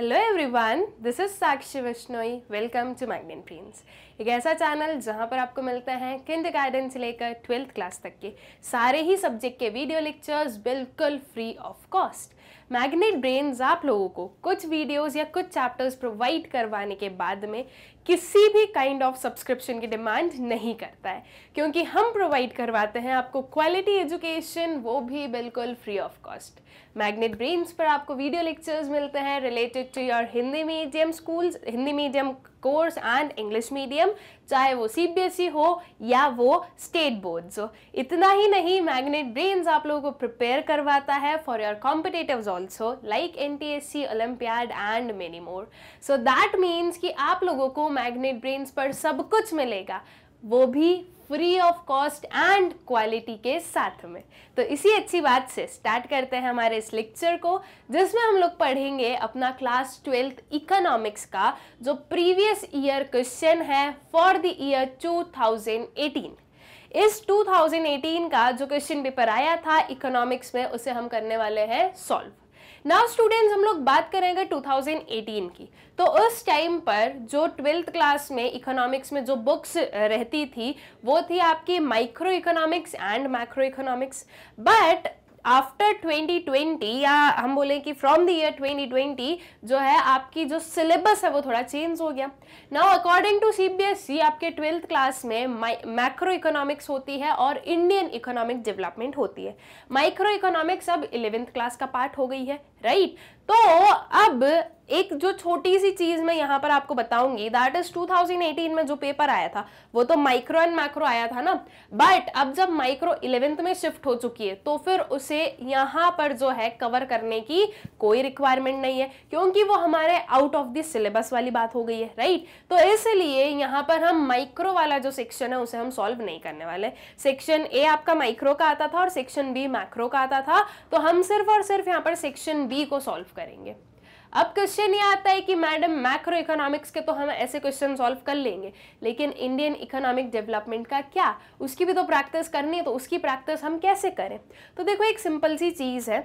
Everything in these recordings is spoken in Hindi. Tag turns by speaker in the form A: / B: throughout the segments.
A: Hello everyone this is Sakshi Vishnoi welcome to Magnet Brains एक ऐसा चैनल जहां पर आपको मिलते हैं किंड गार्डन से लेकर ट्वेल्थ क्लास तक के सारे ही सब्जेक्ट के वीडियो लेक्चर्स बिल्कुल free of cost Magnet Brains आप लोगों को कुछ वीडियोस या कुछ चैप्टर्स प्रोवाइड करवाने के बाद में किसी भी काइंड ऑफ सब्सक्रिप्शन की डिमांड नहीं करता है क्योंकि हम प्रोवाइड करवाते हैं आपको क्वालिटी एजुकेशन वो भी बिल्कुल free of cost Magnet Brains पर आपको वीडियो लेक्चर्स मिलते हैं related to your Hindi medium schools Hindi medium course and English medium चाहे वो सी e हो या वो स्टेट बोर्ड्स हो इतना ही नहीं मैग्नेट ब्रेन्स आप लोगों को प्रिपेयर करवाता है for your competitive also like N T S C olympiad and many more so that means कि आप लोगों को मैग्नेट ब्रेन्स पर सब कुछ मिलेगा वो भी free of cost and quality के साथ में तो इसी अच्छी बात से स्टार्ट करते हैं हमारे इस लेक्चर को जिसमें हम लोग पढ़ेंगे अपना क्लास ट्वेल्थ इकोनॉमिक्स का जो प्रीवियस ईयर क्वेश्चन है फॉर द ईयर 2018 इस 2018 का जो क्वेश्चन पेपर आया था इकोनॉमिक्स में उसे हम करने वाले हैं सॉल्व नाउ स्टूडेंट्स हम लोग बात करेंगे 2018 की तो उस टाइम पर जो ट्वेल्थ क्लास में इकोनॉमिक्स में जो बुक्स रहती थी वो थी आपकी micro economics and macro economics but after 2020 या हम बोले कि फ्रॉम द ईयर 2020 जो है आपकी जो सिलेबस है वो थोड़ा चेंज हो गया नाउ अकॉर्डिंग टू सीबीएसई आपके ट्वेल्थ क्लास में मैक्रो इकोनॉमिक्स होती है और इंडियन इकोनॉमिक डेवलपमेंट होती है माइक्रो इकोनॉमिक्स अब इलेवेंथ क्लास का पार्ट हो गई है राइट right? तो अब एक जो छोटी सी चीज मैं यहाँ पर आपको बताऊंगी दैट इज 2018 में जो पेपर आया था वो तो माइक्रो एंड मैक्रो आया था ना बट अब जब माइक्रो इलेवेंथ में शिफ्ट हो चुकी है तो फिर उसे यहाँ पर जो है कवर करने की कोई रिक्वायरमेंट नहीं है क्योंकि वो हमारे आउट ऑफ द सिलेबस वाली बात हो गई है राइट तो इसलिए यहाँ पर हम माइक्रो वाला जो सेक्शन है उसे हम सॉल्व नहीं करने वाले सेक्शन ए आपका माइक्रो का आता था और सेक्शन बी मैक्रो का आता था तो हम सिर्फ और सिर्फ यहाँ पर सेक्शन बी को सॉल्व करेंगे अब क्वेश्चन ये आता है कि मैडम मैक्रो इकोनॉमिक्स के तो हम ऐसे क्वेश्चन सॉल्व कर लेंगे लेकिन इंडियन इकोनॉमिक डेवलपमेंट का क्या उसकी भी तो प्रैक्टिस करनी है तो उसकी प्रैक्टिस हम कैसे करें तो देखो एक सिंपल सी चीज़ है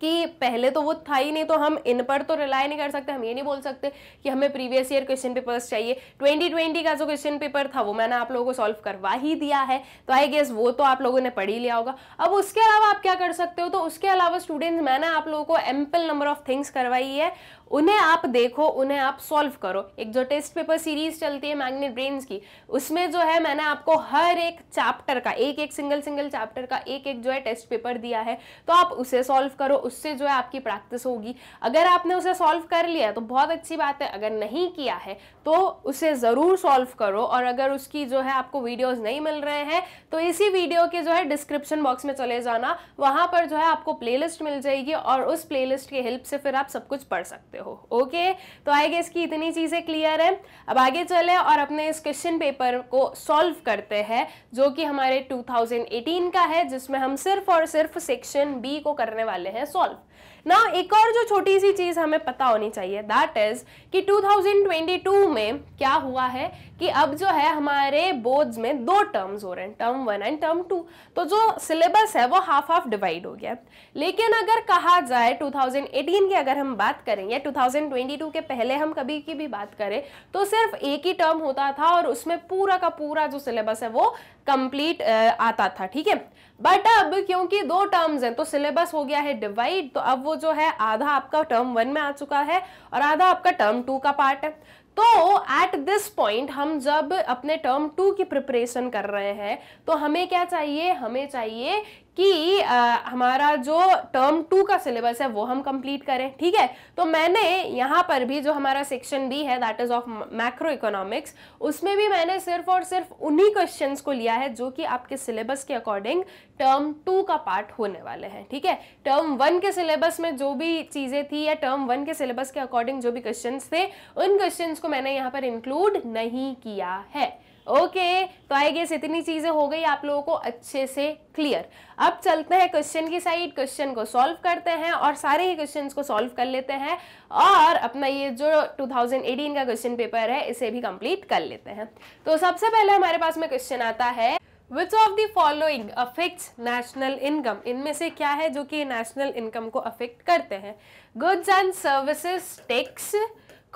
A: कि पहले तो वो था ही नहीं तो हम इन पर तो रिलाई नहीं कर सकते हम ये नहीं बोल सकते कि हमें प्रीवियस ईयर क्वेश्चन पेपर्स चाहिए 2020 का जो क्वेश्चन पेपर था वो मैंने आप लोगों को सॉल्व करवा ही दिया है तो आई गेस वो तो आप लोगों ने पढ़ ही लिया होगा अब उसके अलावा आप क्या कर सकते हो तो उसके अलावा स्टूडेंट्स मैंने आप लोगों को एम्पल नंबर ऑफ थिंग्स करवाई है उन्हें आप देखो उन्हें आप सॉल्व करो एक जो टेस्ट पेपर सीरीज चलती है मैग्नेट ब्रेन की उसमें जो है मैंने आपको हर एक चैप्टर का एक एक सिंगल सिंगल चैप्टर का एक एक जो है टेस्ट पेपर दिया है तो आप उसे सॉल्व करो उससे जो है आपकी प्रैक्टिस होगी अगर आपने उसे सॉल्व कर लिया तो बहुत अच्छी बात है अगर नहीं किया है तो उसे ज़रूर सॉल्व करो और अगर उसकी जो है आपको वीडियोज़ नहीं मिल रहे हैं तो इसी वीडियो के जो है डिस्क्रिप्शन बॉक्स में चले जाना वहाँ पर जो है आपको प्ले मिल जाएगी और उस प्ले की हेल्प से फिर आप सब कुछ पढ़ सकते सकते हो ओके तो आई गेस की इतनी चीज़ें क्लियर है अब आगे चले और अपने इस क्वेश्चन पेपर को सॉल्व करते हैं जो कि हमारे 2018 का है जिसमें हम सिर्फ और सिर्फ सेक्शन बी को करने वाले हैं सॉल्व ना एक और जो छोटी सी चीज़ हमें पता होनी चाहिए दैट इज़ कि 2022 में क्या हुआ है कि अब जो है हमारे बोर्ड्स में दो टर्म्स हो रहे हैं term one and term two तो जो सिलेबस है वो हाफ हाफ डिवाइड हो गया लेकिन अगर कहा जाए 2018 की अगर हम बात करें या 2022 के पहले हम कभी की भी बात करें तो सिर्फ एक ही टर्म होता था और उसमें पूरा का पूरा जो सिलेबस है वो कंप्लीट आता था ठीक है बट अब क्योंकि दो टर्म्स हैं तो सिलेबस हो गया है डिवाइड तो अब वो जो है आधा आपका टर्म वन में आ चुका है और आधा आपका टर्म टू का पार्ट है तो एट दिस पॉइंट हम जब अपने टर्म टू की प्रिपरेशन कर रहे हैं तो हमें क्या चाहिए हमें चाहिए कि आ, हमारा जो टर्म टू का सिलेबस है वो हम कंप्लीट करें ठीक है तो मैंने यहाँ पर भी जो हमारा सेक्शन बी है that is of macro economics उसमें भी मैंने सिर्फ और सिर्फ उन्हीं क्वेश्चन को लिया है जो कि आपके सिलेबस के अकॉर्डिंग टर्म टू का पार्ट होने वाले हैं ठीक है टर्म वन के सिलेबस में जो भी चीज़ें थी या टर्म वन के सिलेबस के अकॉर्डिंग जो भी क्वेश्चन थे उन क्वेश्चन को मैंने यहाँ पर इंक्लूड नहीं किया है ओके तो आई गेस इतनी चीज़ें हो गई आप लोगों को अच्छे से क्लियर अब चलते हैं क्वेश्चन की साइड क्वेश्चन को सॉल्व करते हैं और सारे ही क्वेश्चंस को सॉल्व कर लेते हैं और अपना ये जो 2018 का क्वेश्चन पेपर है इसे भी कंप्लीट कर लेते हैं तो सबसे पहले हमारे पास में क्वेश्चन आता है which of the following affect national income इनमें से क्या है जो कि नेशनल इनकम को अफेक्ट करते हैं goods and services tax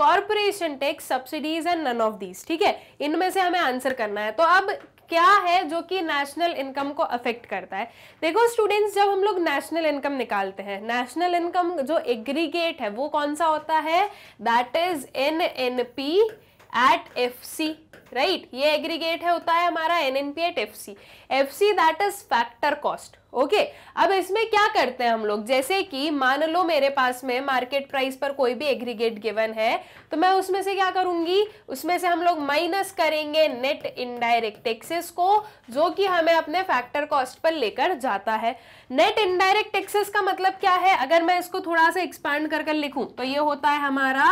A: corporation tax subsidies and none of these ठीक है इनमें से हमें आंसर करना है तो अब क्या है जो कि नेशनल इनकम को अफेक्ट करता है देखो स्टूडेंट्स जब हम लोग नेशनल इनकम निकालते हैं नेशनल इनकम जो एग्रीगेट है वो कौन सा होता है that is N N P at F C right right? ये एग्रीगेट है होता है हमारा N N P at F C F C that is factor cost okay अब इसमें क्या करते हैं हम लोग जैसे कि मान लो मेरे पास में मार्केट प्राइस पर कोई भी एग्रीगेट गिवन है तो मैं उसमें से क्या करूंगी उसमें से हम लोग माइनस करेंगे नेट इनडायरेक्ट टैक्सेस को जो कि हमें अपने फैक्टर कॉस्ट पर लेकर जाता है नेट इनडायरेक्ट टैक्सेस का मतलब क्या है अगर मैं इसको थोड़ा सा एक्सपांड कर कर लिखूं तो ये होता है हमारा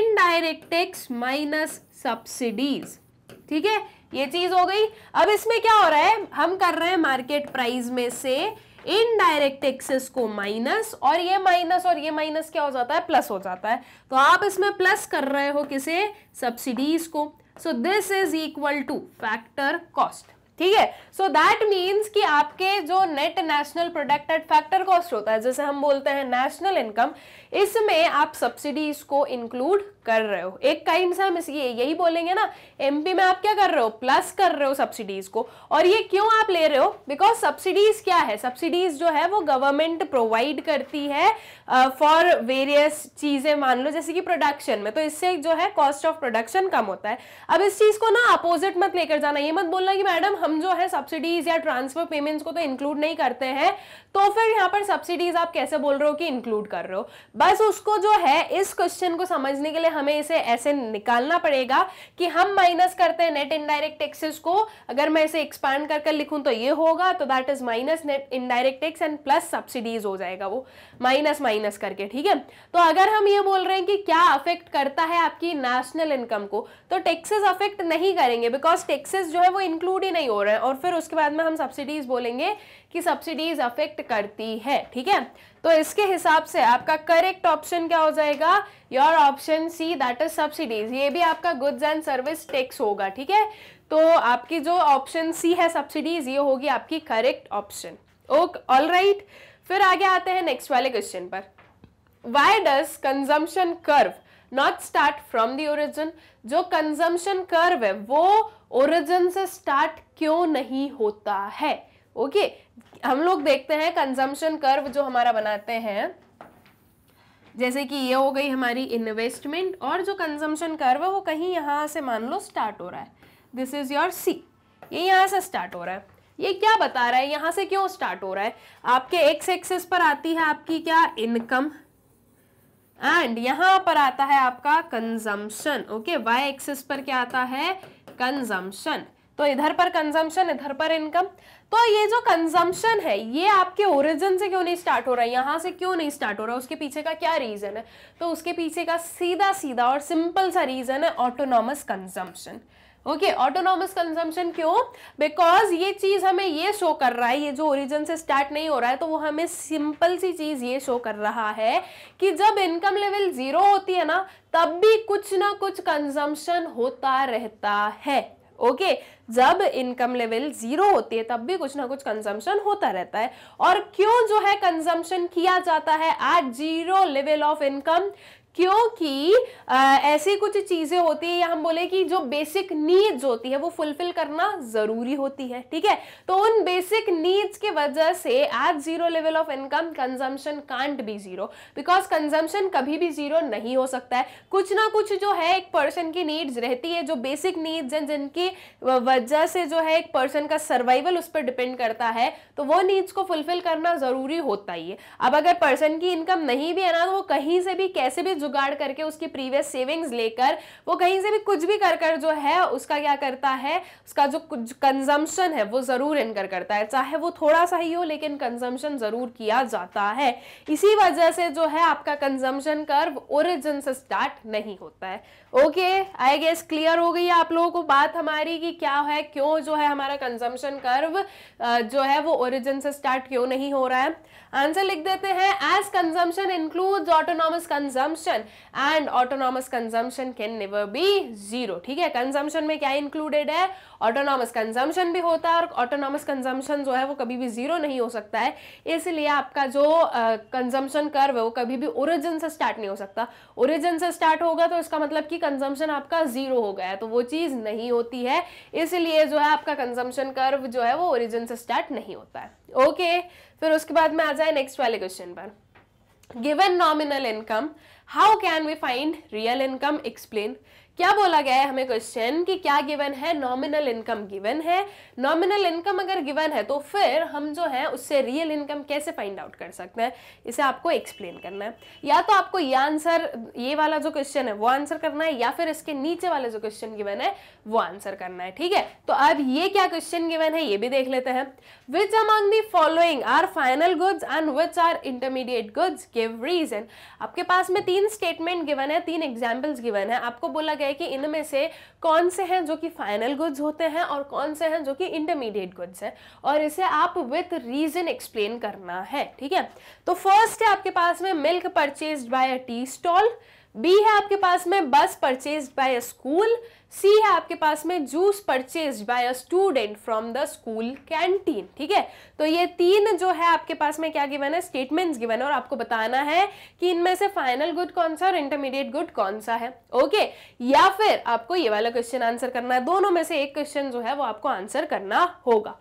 A: इनडायरेक्ट टैक्स माइनस सब्सिडीज ठीक है ये चीज हो गई अब इसमें क्या हो रहा है हम कर रहे हैं मार्केट प्राइस में से इनडायरेक्ट टैक्सेस को माइनस और ये माइनस और ये माइनस क्या हो जाता है प्लस हो जाता है तो आप इसमें प्लस कर रहे हो किसे सब्सिडीज को so this is equal to factor cost ठीक है सो दैट मीन्स कि आपके जो net national product at factor cost होता है जैसे हम बोलते हैं नेशनल इनकम इसमें आप सब्सिडीज को इंक्लूड कर रहे हो एक काइंड से हम इसलिए यही बोलेंगे ना एमपी में आप क्या कर रहे हो प्लस कर रहे हो सब्सिडीज को और ये क्यों आप ले रहे हो बिकॉज सब्सिडीज क्या है सब्सिडीज जो है वो गवर्नमेंट प्रोवाइड करती है फॉर वेरियस चीज़ें मान लो जैसे कि प्रोडक्शन में तो इससे जो है कॉस्ट ऑफ प्रोडक्शन कम होता है अब इस चीज़ को ना अपोजिट मत लेकर जाना ये मत बोलना कि मैडम हम हम जो है सब्सिडीज या ट्रांसफर पेमेंट्स को तो इंक्लूड नहीं करते हैं तो फिर यहाँ पर सब्सिडीज आप कैसे बोल रहे हो कि इंक्लूड कर रहे हो बस उसको जो है इस क्वेश्चन को समझने के लिए हमें इसे ऐसे निकालना पड़ेगा कि हम माइनस करते हैं नेट इनडायरेक्ट टैक्सेस को अगर मैं इसे एक्सपांड कर कर लिखूँ तो ये होगा तो that is minus net indirect tax and plus subsidies हो जाएगा वो माइनस माइनस करके ठीक है तो अगर हम ये बोल रहे हैं कि क्या अफेक्ट करता है आपकी नेशनल इनकम को तो टैक्सेस अफेक्ट नहीं करेंगे बिकॉज टैक्सेस जो है वो इंक्लूड ही नहीं नहीं हो रहा है और फिर उसके बाद में हम सब्सिडीज बोलेंगे कि सब्सिडीज अफेक्ट करती है ठीक है तो इसके हिसाब से आपका करेक्ट ऑप्शन क्या हो जाएगा your option C that is subsidies ये भी आपका गुड्स एंड सर्विस टैक्स होगा ठीक है तो आपकी जो ऑप्शन सी है सब्सिडीज ये होगी आपकी करेक्ट ऑप्शन ओके ऑल फिर आगे आते हैं नेक्स्ट वाले क्वेश्चन पर why does consumption curve not start from the origin जो कंजम्पशन कर्व है वो ओरिजिन से स्टार्ट क्यों नहीं होता है ओके okay? हम लोग देखते हैं कंजम्पशन कर्व जो हमारा बनाते हैं जैसे कि ये हो गई हमारी इन्वेस्टमेंट और जो कंजम्पशन कर्व है वो कहीं यहाँ से मान लो स्टार्ट हो रहा है दिस इज़ योर सी ये यहाँ से स्टार्ट हो रहा है ये क्या बता रहा है यहाँ से क्यों स्टार्ट हो रहा है आपके एक्स एक्सेस पर आती है आपकी क्या इनकम एंड यहाँ पर आता है आपका कंजम्पन ओके वाई एक्सिस पर क्या आता है कंजम्पन तो इधर पर कंजम्पन इधर पर इनकम तो ये जो कंजम्पन है ये आपके ओरिजिन से क्यों नहीं स्टार्ट हो रहा है यहां से क्यों नहीं स्टार्ट हो रहा है उसके पीछे का क्या रीज़न है तो उसके पीछे का सीधा सीधा और सिंपल सा रीज़न है autonomous consumption okay autonomous consumption क्यों बिकॉज ये चीज़ हमें ये शो कर रहा है ये जो ओरिजिन से स्टार्ट नहीं हो रहा है तो वो हमें सिंपल सी चीज़ ये शो कर रहा है कि जब इनकम लेवल ज़ीरो होती है ना तब भी कुछ ना कुछ कंजम्पशन होता रहता है ओके okay, जब इनकम लेवल जीरो होती है तब भी कुछ ना कुछ कंजम्पशन होता रहता है और क्यों जो है कंजम्पशन किया जाता है at zero level of income क्योंकि ऐसी कुछ चीज़ें होती है या हम बोले कि जो बेसिक नीड्स होती है वो फुलफिल करना ज़रूरी होती है ठीक है तो उन बेसिक नीड्स की वजह से at zero level of income consumption can't be zero because consumption कभी भी ज़ीरो नहीं हो सकता है कुछ ना कुछ जो है एक पर्सन की नीड्स रहती है जो बेसिक नीड्स हैं जिनकी वजह से जो है एक पर्सन का सर्वाइवल उस पर डिपेंड करता है तो वो नीड्स को फुलफिल करना ज़रूरी होता ही है अब अगर पर्सन की इनकम नहीं भी है ना तो वो कहीं से भी कैसे भी जुगाड़ करके उसकी प्रीवियस सेविंग्स लेकर वो कहीं से भी कुछ भी कर कर जो है उसका क्या करता है उसका जो कंजम्पशन है वो ज़रूर इनकर करता है चाहे वो थोड़ा सा ही हो लेकिन कंजम्पशन ज़रूर किया जाता है इसी वजह से जो है आपका कंजम्पशन कर्व ओरिजिन से स्टार्ट नहीं होता है ओके आई गेस क्लियर हो गई आप लोगों को बात हमारी कि क्या है क्यों जो है हमारा कंजम्पशन कर्व जो है वो ओरिजिन से स्टार्ट क्यों नहीं हो रहा है आंसर लिख देते हैं as consumption include autonomous consumption and autonomous consumption can never be zero ठीक है कंजम्पन में क्या इंक्लूडेड है ऑटोनॉमस कंजम्पन भी होता है और ऑटोनॉमस कंजम्पन जो है वो कभी भी जीरो नहीं हो सकता है इसलिए आपका जो कंजम्पन uh, कर्व है वो कभी भी ओरिजिन से स्टार्ट नहीं हो सकता ओरिजिन से स्टार्ट होगा तो इसका मतलब कि कंजम्पन आपका जीरो हो गया तो वो चीज़ नहीं होती है इसलिए जो है आपका कंजम्पन कर्व जो है वो ओरिजिन से स्टार्ट नहीं होता है ओके okay. फिर उसके बाद में आ जाए नेक्स्ट वाले क्वेश्चन पर given nominal income how can we find real income explain क्या बोला गया है हमें क्वेश्चन कि क्या गिवन है नॉमिनल इनकम गिवन है नॉमिनल इनकम अगर गिवन है तो फिर हम जो है उससे रियल इनकम कैसे फाइंड आउट कर सकते हैं इसे आपको एक्सप्लेन करना है या तो आपको ये आंसर ये वाला जो क्वेश्चन है वो आंसर करना है या फिर इसके नीचे वाला जो क्वेश्चन गिवन है वो आंसर करना है ठीक है तो अब ये क्या क्वेश्चन गिवन है ये भी देख लेते हैं which among the following are final goods and which are intermediate goods give reason आपके पास में तीन स्टेटमेंट गिवन है तीन एग्जाम्पल्स गिवन है आपको बोला गया है कि इनमें से कौन से हैं जो कि फाइनल गुड्स होते हैं और कौन से हैं जो कि इंटरमीडिएट गुड्स हैं और इसे आप विथ रीजन एक्सप्लेन करना है ठीक है तो फर्स्ट है आपके पास में milk purchase by a tea stall B है आपके पास में bus purchase by a school C है आपके पास में juice purchase by a student from the school canteen ठीक है तो ये तीन जो है आपके पास में क्या गिवन है स्टेटमेंट्स गिवन है और आपको बताना है कि इनमें से फाइनल गुड कौन सा और इंटरमीडिएट गुड कौन सा है ओके या फिर आपको ये वाला क्वेश्चन आंसर करना है दोनों में से एक क्वेश्चन जो है वो आपको आंसर करना होगा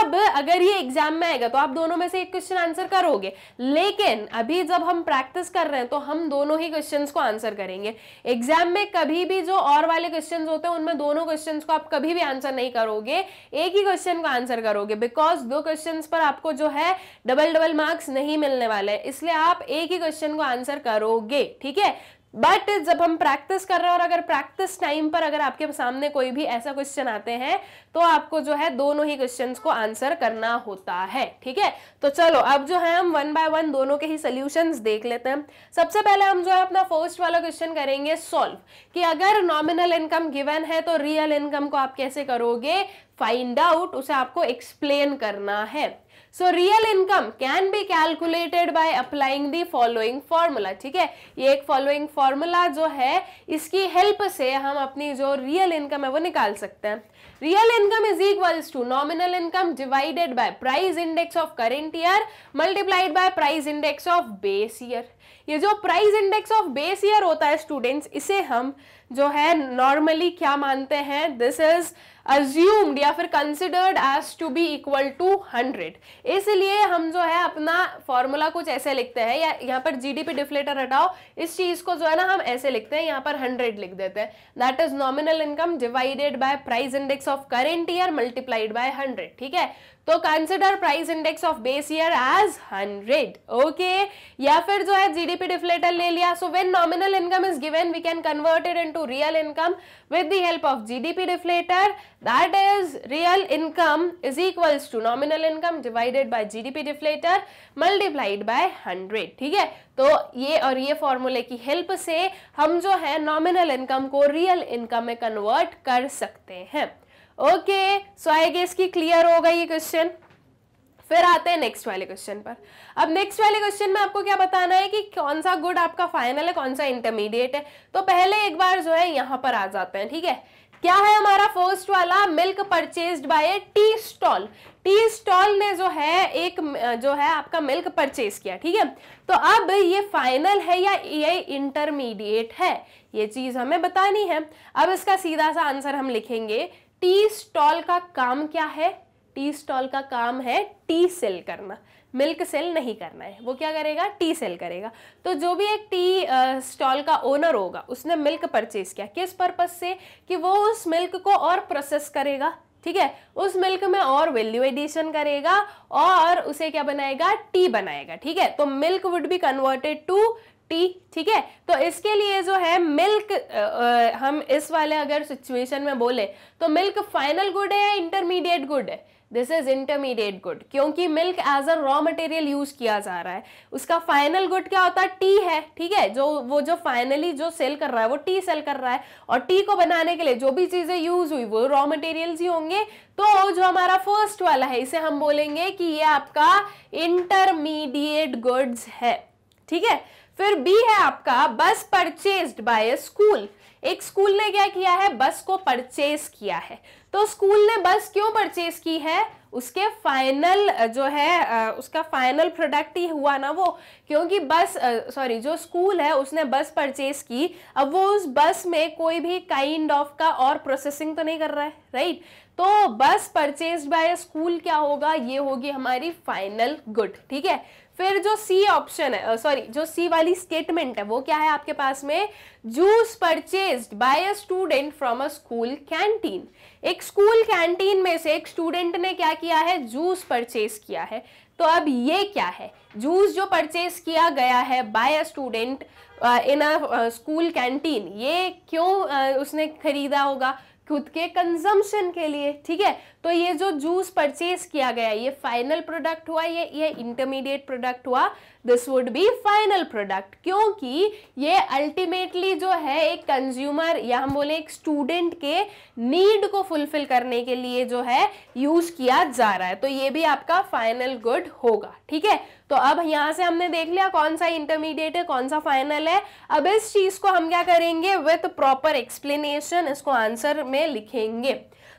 A: अब अगर ये एग्जाम में आएगा तो आप दोनों में से एक क्वेश्चन आंसर करोगे लेकिन अभी जब हम प्रैक्टिस कर रहे हैं तो हम दोनों ही क्वेश्चन को आंसर करेंगे एग्जाम में कभी भी जो और वाले क्वेश्चन होते हैं उनमें दोनों क्वेश्चन को आप कभी भी आंसर नहीं करोगे एक ही क्वेश्चन को आंसर करोगे बिकॉज दो क्वेश्चन पर आपको जो है डबल डबल मार्क्स नहीं मिलने वाले इसलिए आप एक ही क्वेश्चन को आंसर करोगे ठीक है बट जब हम प्रैक्टिस कर रहे हैं और अगर प्रैक्टिस टाइम पर अगर आपके सामने कोई भी ऐसा क्वेश्चन आते हैं तो आपको जो है दोनों ही क्वेश्चन को आंसर करना होता है ठीक है तो चलो अब जो है हम वन बाय वन दोनों के ही सोल्यूशन देख लेते हैं सबसे पहले हम जो है अपना फर्स्ट वाला क्वेश्चन करेंगे सॉल्व कि अगर नॉमिनल इनकम गिवन है तो रियल इनकम को आप कैसे करोगे फाइंड आउट उसे आपको एक्सप्लेन करना है so real income can be calculated by applying the following formula ठीक है ये एक फॉलोइंग फॉर्मूला जो है इसकी हेल्प से हम अपनी जो रियल इनकम है वो निकाल सकते हैं real income is equals to nominal income divided by price index of current year multiplied by price index of base year ये जो price index of base year होता है स्टूडेंट्स इसे हम जो है नॉर्मली क्या मानते हैं दिस इज अज्यूम्ड या फिर considered as to be equal to hundred इसलिए हम जो है अपना फॉर्मूला कुछ ऐसे लिखते हैं या यहाँ पर जीडीपी डिफ्लेटर हटाओ इस चीज़ को जो है ना हम ऐसे लिखते हैं यहाँ पर हंड्रेड लिख देते हैं that is nominal income divided by price index of current year multiplied by hundred ठीक है तो consider price index of base year as hundred okay या फिर जो है जीडीपी डिफ्लेटर ले लिया so when nominal income is given we can converted in to real income with the help of GDP deflator that is real income is equals to nominal income divided by GDP deflator multiplied by hundred ठीक है तो ये और ये फॉर्मूले की हेल्प से हम जो है नॉमिनल इनकम को रियल इनकम में कन्वर्ट कर सकते हैं ओके सो आई गेस की क्लियर होगा ये क्वेश्चन फिर आते हैं नेक्स्ट वाले क्वेश्चन पर अब नेक्स्ट वाले क्वेश्चन में आपको क्या बताना है कि कौन सा गुड आपका फाइनल है कौन सा इंटरमीडिएट है तो पहले एक बार जो है यहां पर आ जाते हैं ठीक है क्या है हमारा फर्स्ट वाला milk purchase by tea stall tea stall ने जो है एक जो है आपका मिल्क परचेज किया ठीक है तो अब ये फाइनल है या ये इंटरमीडिएट है ये चीज हमें बतानी है अब इसका सीधा सा आंसर हम लिखेंगे टी स्टॉल का काम क्या है टी स्टॉल का काम है टी सेल करना मिल्क सेल नहीं करना है वो क्या करेगा टी सेल करेगा तो जो भी एक टी स्टॉल का ओनर होगा उसने मिल्क परचेज किया किस पर्पज से कि वो उस मिल्क को और प्रोसेस करेगा ठीक है उस मिल्क में और वैल्यू एडिशन करेगा और उसे क्या बनाएगा टी बनाएगा ठीक है तो milk would be converted to tea ठीक है तो इसके लिए जो है मिल्क हम इस वाले अगर सिचुएशन में बोले तो मिल्क फाइनल गुड है या इंटरमीडिएट गुड है दिस इज इंटरमीडिएट गुड क्योंकि milk as a raw material use किया जा रहा है उसका फाइनल गुड क्या होता है टी है ठीक है जो वो जो फाइनली जो सेल कर रहा है वो टी सेल कर रहा है और टी को बनाने के लिए जो भी चीजें यूज हुई वो रॉ मटेरियल्स ही होंगे तो जो हमारा फर्स्ट वाला है इसे हम बोलेंगे कि ये आपका इंटरमीडिएट गुड्स है ठीक है फिर बी है आपका बस परचेज बाय स्कूल एक स्कूल ने क्या किया है बस को परचेज किया है तो स्कूल ने बस क्यों परचेज की है उसके फाइनल जो है उसका फाइनल प्रोडक्ट ही हुआ ना वो क्योंकि बस सॉरी जो स्कूल है उसने बस परचेज की अब वो उस बस में कोई भी काइंड ऑफ का और प्रोसेसिंग तो नहीं कर रहा है राइट तो बस परचेज बाय स्कूल क्या होगा ये होगी हमारी फाइनल गुड ठीक है फिर जो सी ऑप्शन है सॉरी जो सी वाली स्टेटमेंट है वो क्या है आपके पास में juice purchase by a student from a school canteen एक स्कूल कैंटीन में से एक स्टूडेंट ने क्या किया है जूस परचेज किया है तो अब ये क्या है जूस जो परचेज किया गया है by a student in a school canteen ये क्यों uh, उसने खरीदा होगा खुद के कंजम्पशन के लिए ठीक है तो ये जो जूस परचेज किया गया ये फाइनल प्रोडक्ट हुआ ये ये इंटरमीडिएट प्रोडक्ट हुआ this would be final product क्योंकि ये अल्टीमेटली जो है एक कंज्यूमर या हम बोले एक स्टूडेंट के नीड को फुलफिल करने के लिए जो है यूज किया जा रहा है तो ये भी आपका फाइनल गुड होगा ठीक है तो अब यहाँ से हमने देख लिया कौन सा इंटरमीडिएट है कौन सा फाइनल है अब इस चीज़ को हम क्या करेंगे विथ प्रॉपर एक्सप्लेनेशन इसको आंसर में लिखेंगे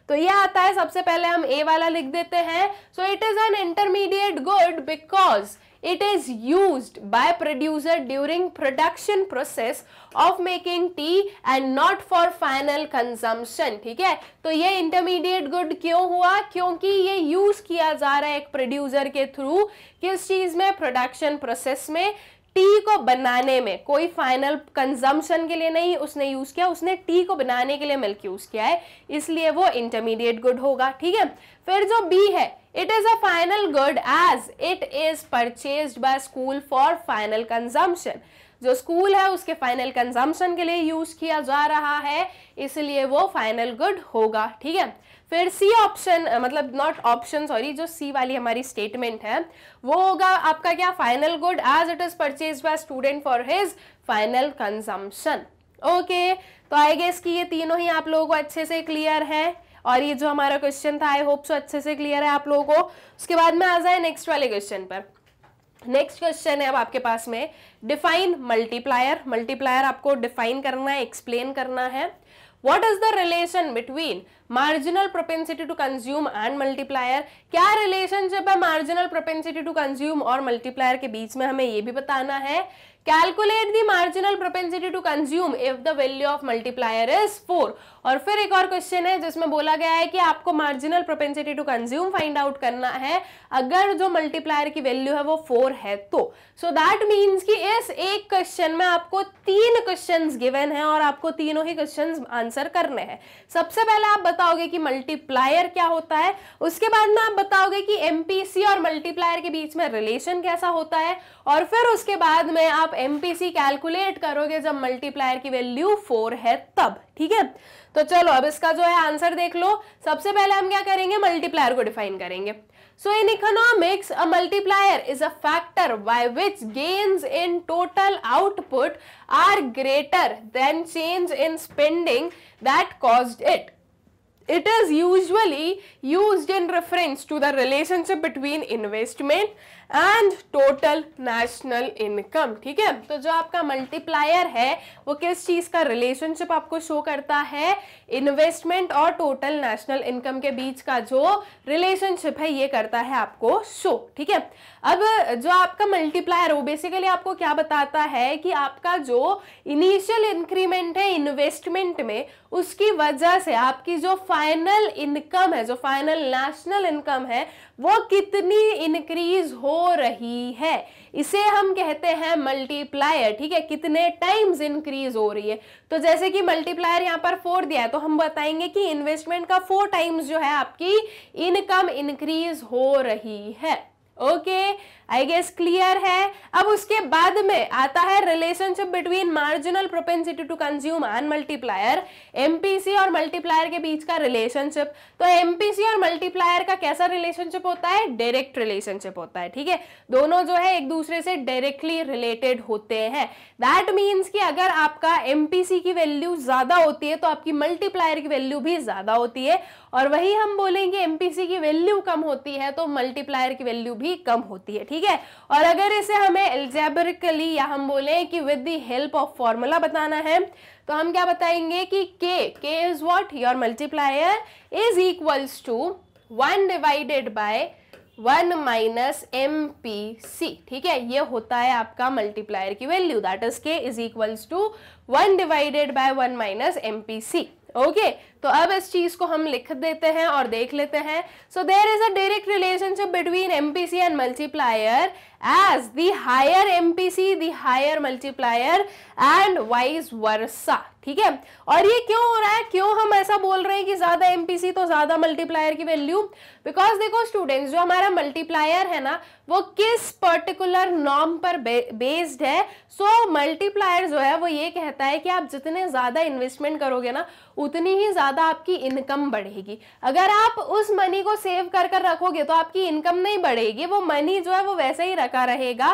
A: तो ये आता है सबसे पहले हम ए वाला लिख देते हैं so it is an intermediate good because It is used by producer during production process of making tea and not for final consumption ठीक है तो ये इंटरमीडिएट गुड क्यों हुआ क्योंकि ये यूज किया जा रहा है एक प्रोड्यूसर के थ्रू किस चीज में प्रोडक्शन प्रोसेस में टी को बनाने में कोई फाइनल कंजम्पशन के लिए नहीं उसने यूज़ किया उसने टी को बनाने के लिए मिल्क यूज़ किया है इसलिए वो इंटरमीडिएट गुड होगा ठीक है फिर जो बी है it is a final good as it is purchase by school for final consumption जो स्कूल है उसके फाइनल कंजम्पशन के लिए यूज किया जा रहा है इसलिए वो फाइनल गुड होगा ठीक है फिर सी ऑप्शन मतलब नॉट ऑप्शन सॉरी जो सी वाली हमारी स्टेटमेंट है वो होगा आपका क्या final good as it is purchase by student for his final consumption okay तो आई गेस कि ये तीनों ही आप लोगों को अच्छे से क्लियर है और ये जो हमारा क्वेश्चन था आई होप सो अच्छे से क्लियर है आप लोगों को उसके बाद में आ जाए नेक्स्ट वाले क्वेश्चन पर नेक्स्ट क्वेश्चन है अब आपके पास में डिफाइन मल्टीप्लायर मल्टीप्लायर आपको डिफाइन करना है एक्सप्लेन करना है what is the relationship between marginal propensity to consume and multiplier क्या रिलेशनशिप है मार्जिनल प्रोपेंसिटी टू कंज्यूम और मल्टीप्लायर के बीच में हमें ये भी बताना है calculate the marginal propensity to consume if the value of multiplier is four और फिर एक और क्वेश्चन है जिसमें बोला गया है कि आपको marginal propensity to consume find out करना है अगर जो मल्टीप्लायर की वैल्यू है वो फोर है तो सो दैट मीन्स कि इस एक क्वेश्चन में आपको तीन क्वेश्चन गिवन है और आपको तीनों ही क्वेश्चन आंसर करने हैं सबसे पहले आप बताओगे कि मल्टीप्लायर क्या होता है उसके बाद में आप बताओगे कि एमपीसी और मल्टीप्लायर के बीच में रिलेशन कैसा होता है और फिर उसके बाद में आप एमपीसी कैलकुलेट करोगे जब मल्टीप्लायर की वैल्यू फोर है तब ठीक है तो चलो अब इसका जो है आंसर देख लो सबसे पहले हम क्या करेंगे मल्टीप्लायर को डिफाइन करेंगे so in economics a multiplier is a factor by which gains in total output are greater than change in spending that cause it it is usually used in reference to the relationship between investment and total national income ठीक है तो जो आपका मल्टीप्लायर है वो किस चीज़ का रिलेशनशिप आपको शो करता है इन्वेस्टमेंट और टोटल नेशनल इनकम के बीच का जो रिलेशनशिप है ये करता है आपको शो ठीक है अब जो आपका मल्टीप्लायर वो बेसिकली आपको क्या बताता है कि आपका जो इनिशियल इंक्रीमेंट है इन्वेस्टमेंट में उसकी वजह से आपकी जो फाइनल इनकम है जो फाइनल नेशनल इनकम है वो कितनी इंक्रीज हो रही है इसे हम कहते हैं मल्टीप्लायर ठीक है कितने टाइम्स इंक्रीज हो रही है तो जैसे कि मल्टीप्लायर यहाँ पर फोर दिया है तो हम बताएंगे कि इन्वेस्टमेंट का फोर टाइम्स जो है आपकी इनकम इंक्रीज हो रही है okay okay? I guess clear है अब उसके बाद में आता है relationship between marginal propensity to consume and multiplier MPC और मल्टीप्लायर के बीच का रिलेशनशिप तो एमपीसी और मल्टीप्लायर का कैसा रिलेशनशिप होता है डायरेक्ट रिलेशनशिप होता है ठीक है दोनों जो है एक दूसरे से डायरेक्टली रिलेटेड होते हैं दैट मीन्स कि अगर आपका एमपीसी की वैल्यू ज्यादा होती है तो आपकी मल्टीप्लायर की वैल्यू भी ज्यादा होती है और वही हम बोलेंगे एमपीसी की वैल्यू कम होती है तो मल्टीप्लायर की वैल्यू भी कम होती है ठीक ठीक है और अगर इसे हमें एल्जेबरिकली या हम बोले कि with the help of formula बताना है तो हम क्या बताएंगे कि के k is what your multiplier is equals to one divided by one minus M P C ठीक है ये होता है आपका मल्टीप्लायर की value that is K is equals to one divided by one minus M P C okay okay, तो अब इस चीज को हम लिख देते हैं और देख लेते हैं so there is a direct relationship between MPC and multiplier as the higher MPC the higher multiplier and vice versa ठीक है और ये क्यों हो रहा है क्यों हम ऐसा बोल रहे हैं कि ज्यादा एमपीसी तो ज्यादा मल्टीप्लायर की वैल्यू बिकॉज देखो स्टूडेंट्स जो हमारा मल्टीप्लायर है ना वो किस पर्टिकुलर नॉर्म पर बेस्ड है सो so, मल्टीप्लायर जो है वो ये कहता है कि आप जितने ज़्यादा इन्वेस्टमेंट करोगे ना उतनी ही ज़्यादा आपकी इनकम बढ़ेगी अगर आप उस मनी को सेव कर कर रखोगे तो आपकी इनकम नहीं बढ़ेगी वो मनी जो है वो वैसे ही रखा रहेगा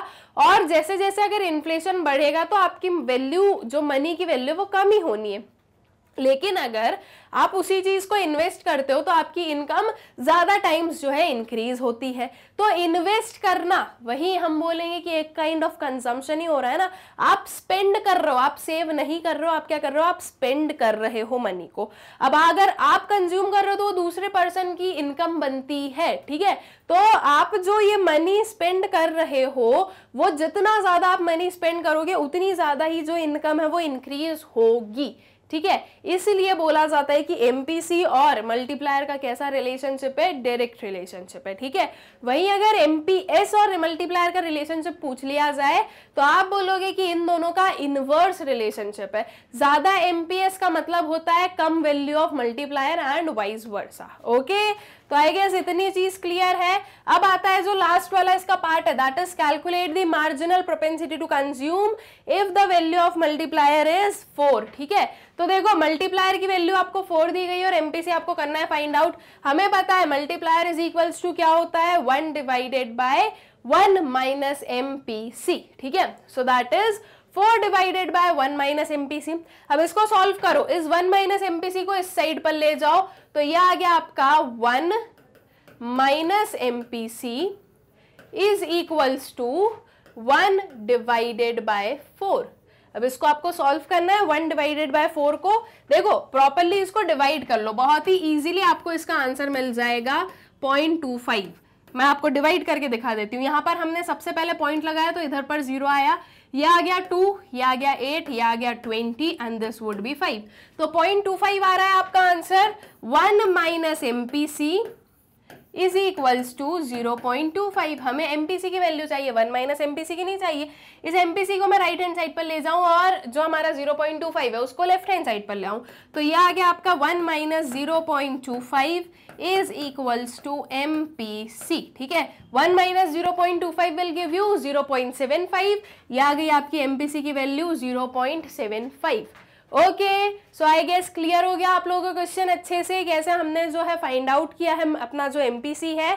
A: और जैसे जैसे अगर इन्फ्लेशन बढ़ेगा तो आपकी वैल्यू जो मनी की वैल्यू वो कम ही होनी है लेकिन अगर आप उसी चीज़ को इन्वेस्ट करते हो तो आपकी इनकम ज़्यादा टाइम्स जो है इंक्रीज होती है तो इन्वेस्ट करना वही हम बोलेंगे कि एक काइंड ऑफ कंजम्पशन ही हो रहा है ना आप स्पेंड कर रहे हो आप सेव नहीं कर रहे हो आप क्या कर रहे हो आप स्पेंड कर रहे हो मनी को अब अगर आप कंज्यूम कर रहे हो तो दूसरे पर्सन की इनकम बनती है ठीक है तो आप जो ये मनी स्पेंड कर रहे हो वो जितना ज़्यादा आप मनी स्पेंड करोगे उतनी ज़्यादा ही जो इनकम है वो इंक्रीज होगी ठीक है इसलिए बोला जाता है कि एमपीसी और मल्टीप्लायर का कैसा रिलेशनशिप है डायरेक्ट रिलेशनशिप है ठीक है वहीं अगर एमपीएस और मल्टीप्लायर का रिलेशनशिप पूछ लिया जाए तो आप बोलोगे कि इन दोनों का इनवर्स रिलेशनशिप है ज्यादा एमपीएस का मतलब होता है कम value of multiplier and vice versa okay तो आई गेस इतनी चीज क्लियर है अब आता है जो लास्ट वाला इसका पार्ट है that is calculate the marginal propensity to consume if the value of multiplier is four ठीक है तो देखो मल्टीप्लायर की वैल्यू आपको फोर दी गई और एमपीसी आपको करना है फाइंड आउट हमें पता है मल्टीप्लायर इज इक्वल्स टू क्या होता है one divided by one minus M ठीक है so that is four divided by one minus M अब इसको सॉल्व करो इस वन माइनस एम को इस साइड पर ले जाओ तो यह आ गया आपका one minus M P C is equals to one divided by four अब इसको आपको सॉल्व करना है वन डिवाइडेड बाय फोर को देखो प्रॉपरली इसको डिवाइड कर लो बहुत ही ईजिली आपको इसका आंसर मिल जाएगा पॉइंट टू फाइव मैं आपको डिवाइड करके दिखा देती हूँ यहाँ पर हमने सबसे पहले पॉइंट लगाया तो इधर पर जीरो आया ये आ गया टू ये आ गया एट ये आ गया twenty and this would be five तो पॉइंट टू फाइव आ रहा है आपका answer one minus M P C is equals to zero point two five हमें एम की वैल्यू चाहिए वन माइनस एम की नहीं चाहिए इस एम को मैं राइट हैंड साइड पर ले जाऊं और जो हमारा जीरो पॉइंट टू फाइव है उसको लेफ्ट हैंड साइड पर ले आऊं तो यह आ गया आपका one minus zero point two five is equals to M P C ठीक है one minus zero point two five will give you zero point seven five यह आ गई आपकी एम पी सी की value zero point seven five okay so I guess clear हो गया आप लोगों का क्वेश्चन अच्छे से कैसे हमने जो है फाइंड आउट किया है अपना जो एमपीसी है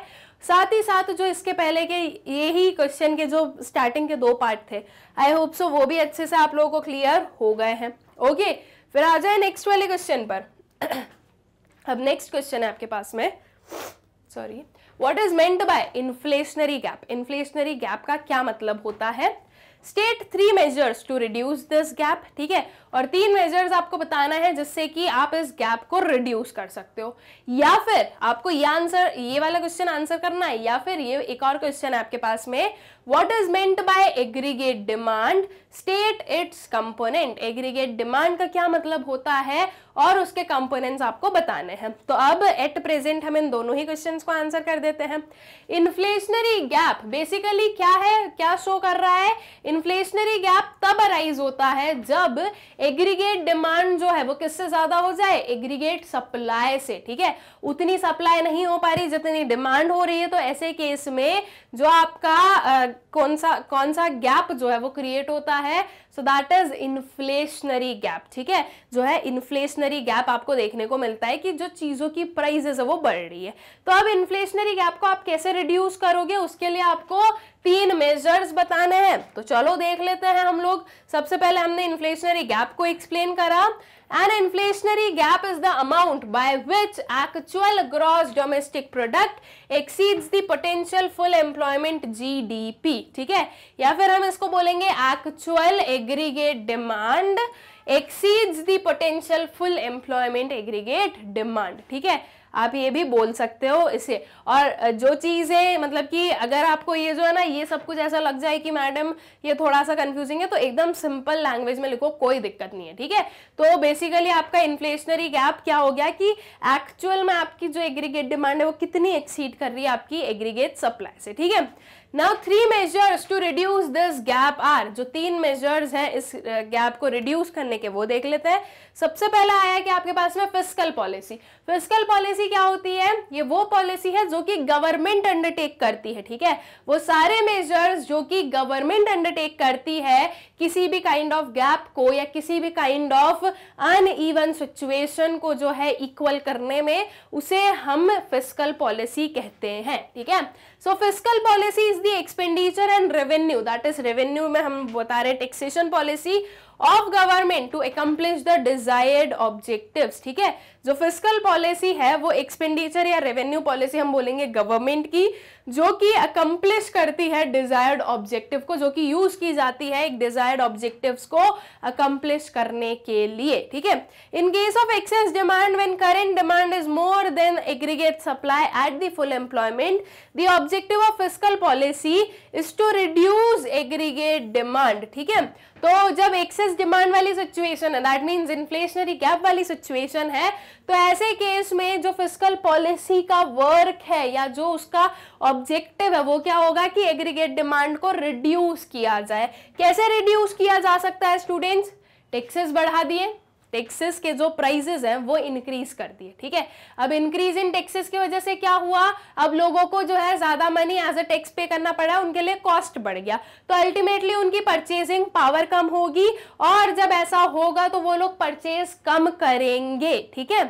A: साथ ही साथ जो इसके पहले के ये ही क्वेश्चन के जो स्टार्टिंग के दो पार्ट थे आई होप सो वो भी अच्छे से आप लोगों को क्लियर हो गए हैं ओके okay, फिर आ जाए नेक्स्ट वाले क्वेश्चन पर अब नेक्स्ट क्वेश्चन है आपके पास में sorry what is meant by inflationary gap inflationary gap का क्या मतलब होता है state three measures to reduce this gap ठीक है और तीन मेजर्स आपको बताना है जिससे कि आप इस गैप को रिड्यूस कर सकते हो या फिर आपको ये आंसर ये वाला क्वेश्चन आंसर करना है या फिर ये एक और क्वेश्चन आपके पास में what is meant by aggregate demand state its component aggregate demand का क्या मतलब होता है और उसके कंपोनेंट्स आपको बताने हैं तो अब एट प्रेजेंट हम इन दोनों ही क्वेश्चन को आंसर कर देते हैं इन्फ्लेशनरी गैप बेसिकली क्या है क्या शो कर रहा है इन्फ्लेशनरी गैप तब अराइज होता है जब एग्रीगेट डिमांड जो है वो किससे ज्यादा हो जाए एग्रीगेट सप्लाई से ठीक है उतनी सप्लाई नहीं हो पा रही जितनी डिमांड हो रही है तो ऐसे केस में जो आपका आ, कौन सा कौन सा गैप जो है वो क्रिएट होता है so that is inflationary gap ठीक है जो है इन्फ्लेशनरी गैप आपको देखने को मिलता है कि जो चीज़ों की प्राइजेस है वो बढ़ रही है तो अब इन्फ्लेशनरी गैप को आप कैसे रिड्यूस करोगे उसके लिए आपको तीन मेजर्स बताने हैं तो चलो देख लेते हैं हम लोग सबसे पहले हमने इन्फ्लेशनरी गैप को एक्सप्लेन करा An inflationary gap is the amount by which actual gross domestic product exceeds the potential full employment GDP ठीक है या फिर हम इसको बोलेंगे actual aggregate demand exceeds the potential full employment aggregate demand ठीक है आप ये भी बोल सकते हो इसे और जो चीज़ है मतलब कि अगर आपको ये जो है ना ये सब कुछ ऐसा लग जाए कि मैडम ये थोड़ा सा कंफ्यूजिंग है तो एकदम सिंपल लैंग्वेज में लिखो कोई दिक्कत नहीं है ठीक है तो बेसिकली आपका इन्फ्लेशनरी गैप क्या हो गया कि एक्चुअल में आपकी जो एग्रीगेट डिमांड है वो कितनी एक्सीड कर रही है आपकी एग्रीगेट सप्लाई से ठीक है now three measures to reduce this gap are जो तीन मेजर्स हैं इस गैप को रिड्यूस करने के वो देख लेते हैं सबसे पहला आया कि आपके पास में फिजिकल पॉलिसी फिजिकल पॉलिसी क्या होती है ये वो पॉलिसी है जो कि गवर्नमेंट अंडरटेक करती है ठीक है वो सारे मेजर्स जो कि गवर्नमेंट अंडरटेक करती है किसी भी काइंड ऑफ गैप को या किसी भी काइंड ऑफ अनइवन सिचुएशन को जो है इक्वल करने में उसे हम फिजिकल पॉलिसी कहते हैं ठीक है so physical policy is the expenditure and revenue that is revenue में हम बता रहे taxation policy of government to accomplish the desired objective ठीक है जो फिजिकल पॉलिसी है वो एक्सपेंडिचर या रेवेन्यू पॉलिसी हम बोलेंगे गवर्नमेंट की जो कि अकम्प्लिश करती है डिजायर्ड ऑब्जेक्टिव को जो कि यूज की जाती है एक डिजायर्ड ऑब्जेक्टिव्स को अकम्प्लिश करने के लिए ठीक है in case of excess demand when current demand is more than aggregate supply at the full employment the objective of physical policy is to reduce aggregate demand ठीक है तो जब एक्सेस डिमांड वाली सिचुएशन है दैट मीन्स इन्फ्लेशनरी गैप वाली सिचुएशन है तो ऐसे केस में जो फिजिकल पॉलिसी का वर्क है या जो उसका ऑब्जेक्टिव है वो क्या होगा कि एग्रीगेट डिमांड को रिड्यूस किया जाए कैसे रिड्यूस किया जा सकता है स्टूडेंट्स टैक्सेस बढ़ा दिए टैक्सेस के जो प्राइजेस हैं वो इंक्रीज कर दिए ठीक है अब इंक्रीज इन टैक्सेस की वजह से क्या हुआ अब लोगों को जो है ज़्यादा मनी एज अ टैक्स पे करना पड़ा उनके लिए कॉस्ट बढ़ गया तो अल्टीमेटली उनकी परचेजिंग पावर कम होगी और जब ऐसा होगा तो वो लोग परचेज कम करेंगे ठीक है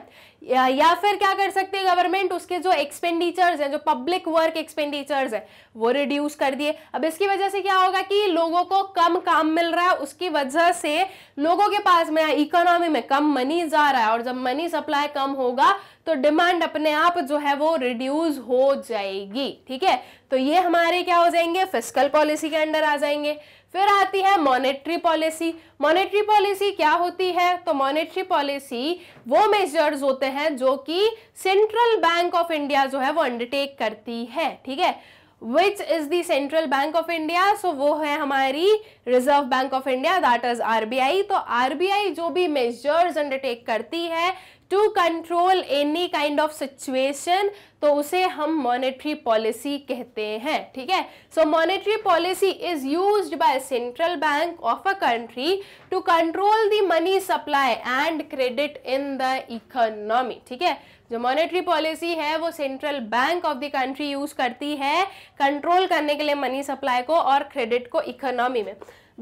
A: या, फिर क्या कर सकते हैं गवर्नमेंट उसके जो एक्सपेंडिचर्स हैं जो पब्लिक वर्क एक्सपेंडिचर्स है वो रिड्यूस कर दिए अब इसकी वजह से क्या होगा कि लोगों को कम काम मिल रहा है उसकी वजह से लोगों के पास में इकोनॉमी में कम मनी जा रहा है और जब मनी सप्लाई कम होगा तो डिमांड अपने आप जो है वो रिड्यूस हो जाएगी ठीक है तो ये हमारे क्या हो जाएंगे फिजिकल पॉलिसी के अंडर आ जाएंगे फिर आती है मॉनेटरी पॉलिसी मॉनेटरी पॉलिसी क्या होती है तो मॉनेटरी पॉलिसी वो मेजर्स होते हैं जो कि सेंट्रल बैंक ऑफ इंडिया जो है वो अंडरटेक करती है ठीक है which is the central bank of India so वो है हमारी Reserve Bank of India that is RBI तो आई जो भी मेजर्स अंडरटेक करती है to control any kind of situation तो उसे हम मॉनेटरी पॉलिसी कहते हैं ठीक है so monetary policy is use by central bank of a country to control the money supply and credit in the economy ठीक है जो मॉनेटरी पॉलिसी है वो central bank of the country use करती है कंट्रोल करने के लिए मनी सप्लाई को और क्रेडिट को इकोनॉमी में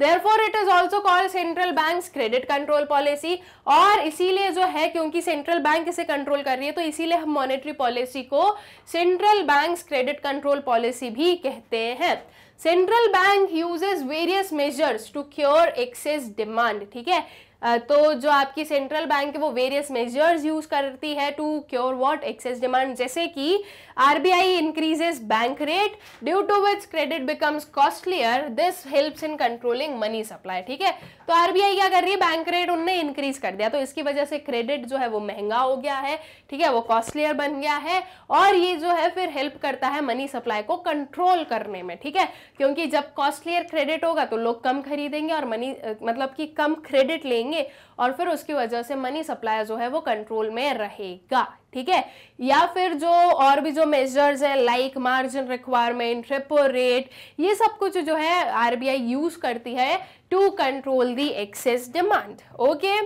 A: therefore it is also called central bank credit control policy और इसीलिए जो है क्योंकि सेंट्रल बैंक इसे कंट्रोल कर रही है तो इसीलिए हम monetary पॉलिसी को central bank credit control policy भी कहते हैं central bank uses various measures to cure excess demand ठीक है तो जो आपकी सेंट्रल बैंक है वो वेरियस मेजर्स यूज करती है to cure what excess demand जैसे कि RBI increases bank rate due to which credit becomes costlier this helps in controlling money supply ठीक है तो आरबीआई क्या कर रही है बैंक रेट उनने इंक्रीज कर दिया तो इसकी वजह से क्रेडिट जो है वो महंगा हो गया है ठीक है वो कॉस्टलियर बन गया है और ये जो है फिर हेल्प करता है मनी सप्लाई को कंट्रोल करने में ठीक है क्योंकि जब कॉस्टलियर क्रेडिट होगा तो लोग कम खरीदेंगे और मनी मतलब कि कम क्रेडिट लेंगे और फिर उसकी वजह से मनी सप्लाई जो है वो कंट्रोल में रहेगा ठीक है या फिर जो और भी जो मेजर्स है like margin requirement repo rate ये सब कुछ जो है आरबीआई यूज करती है to control the excess demand okay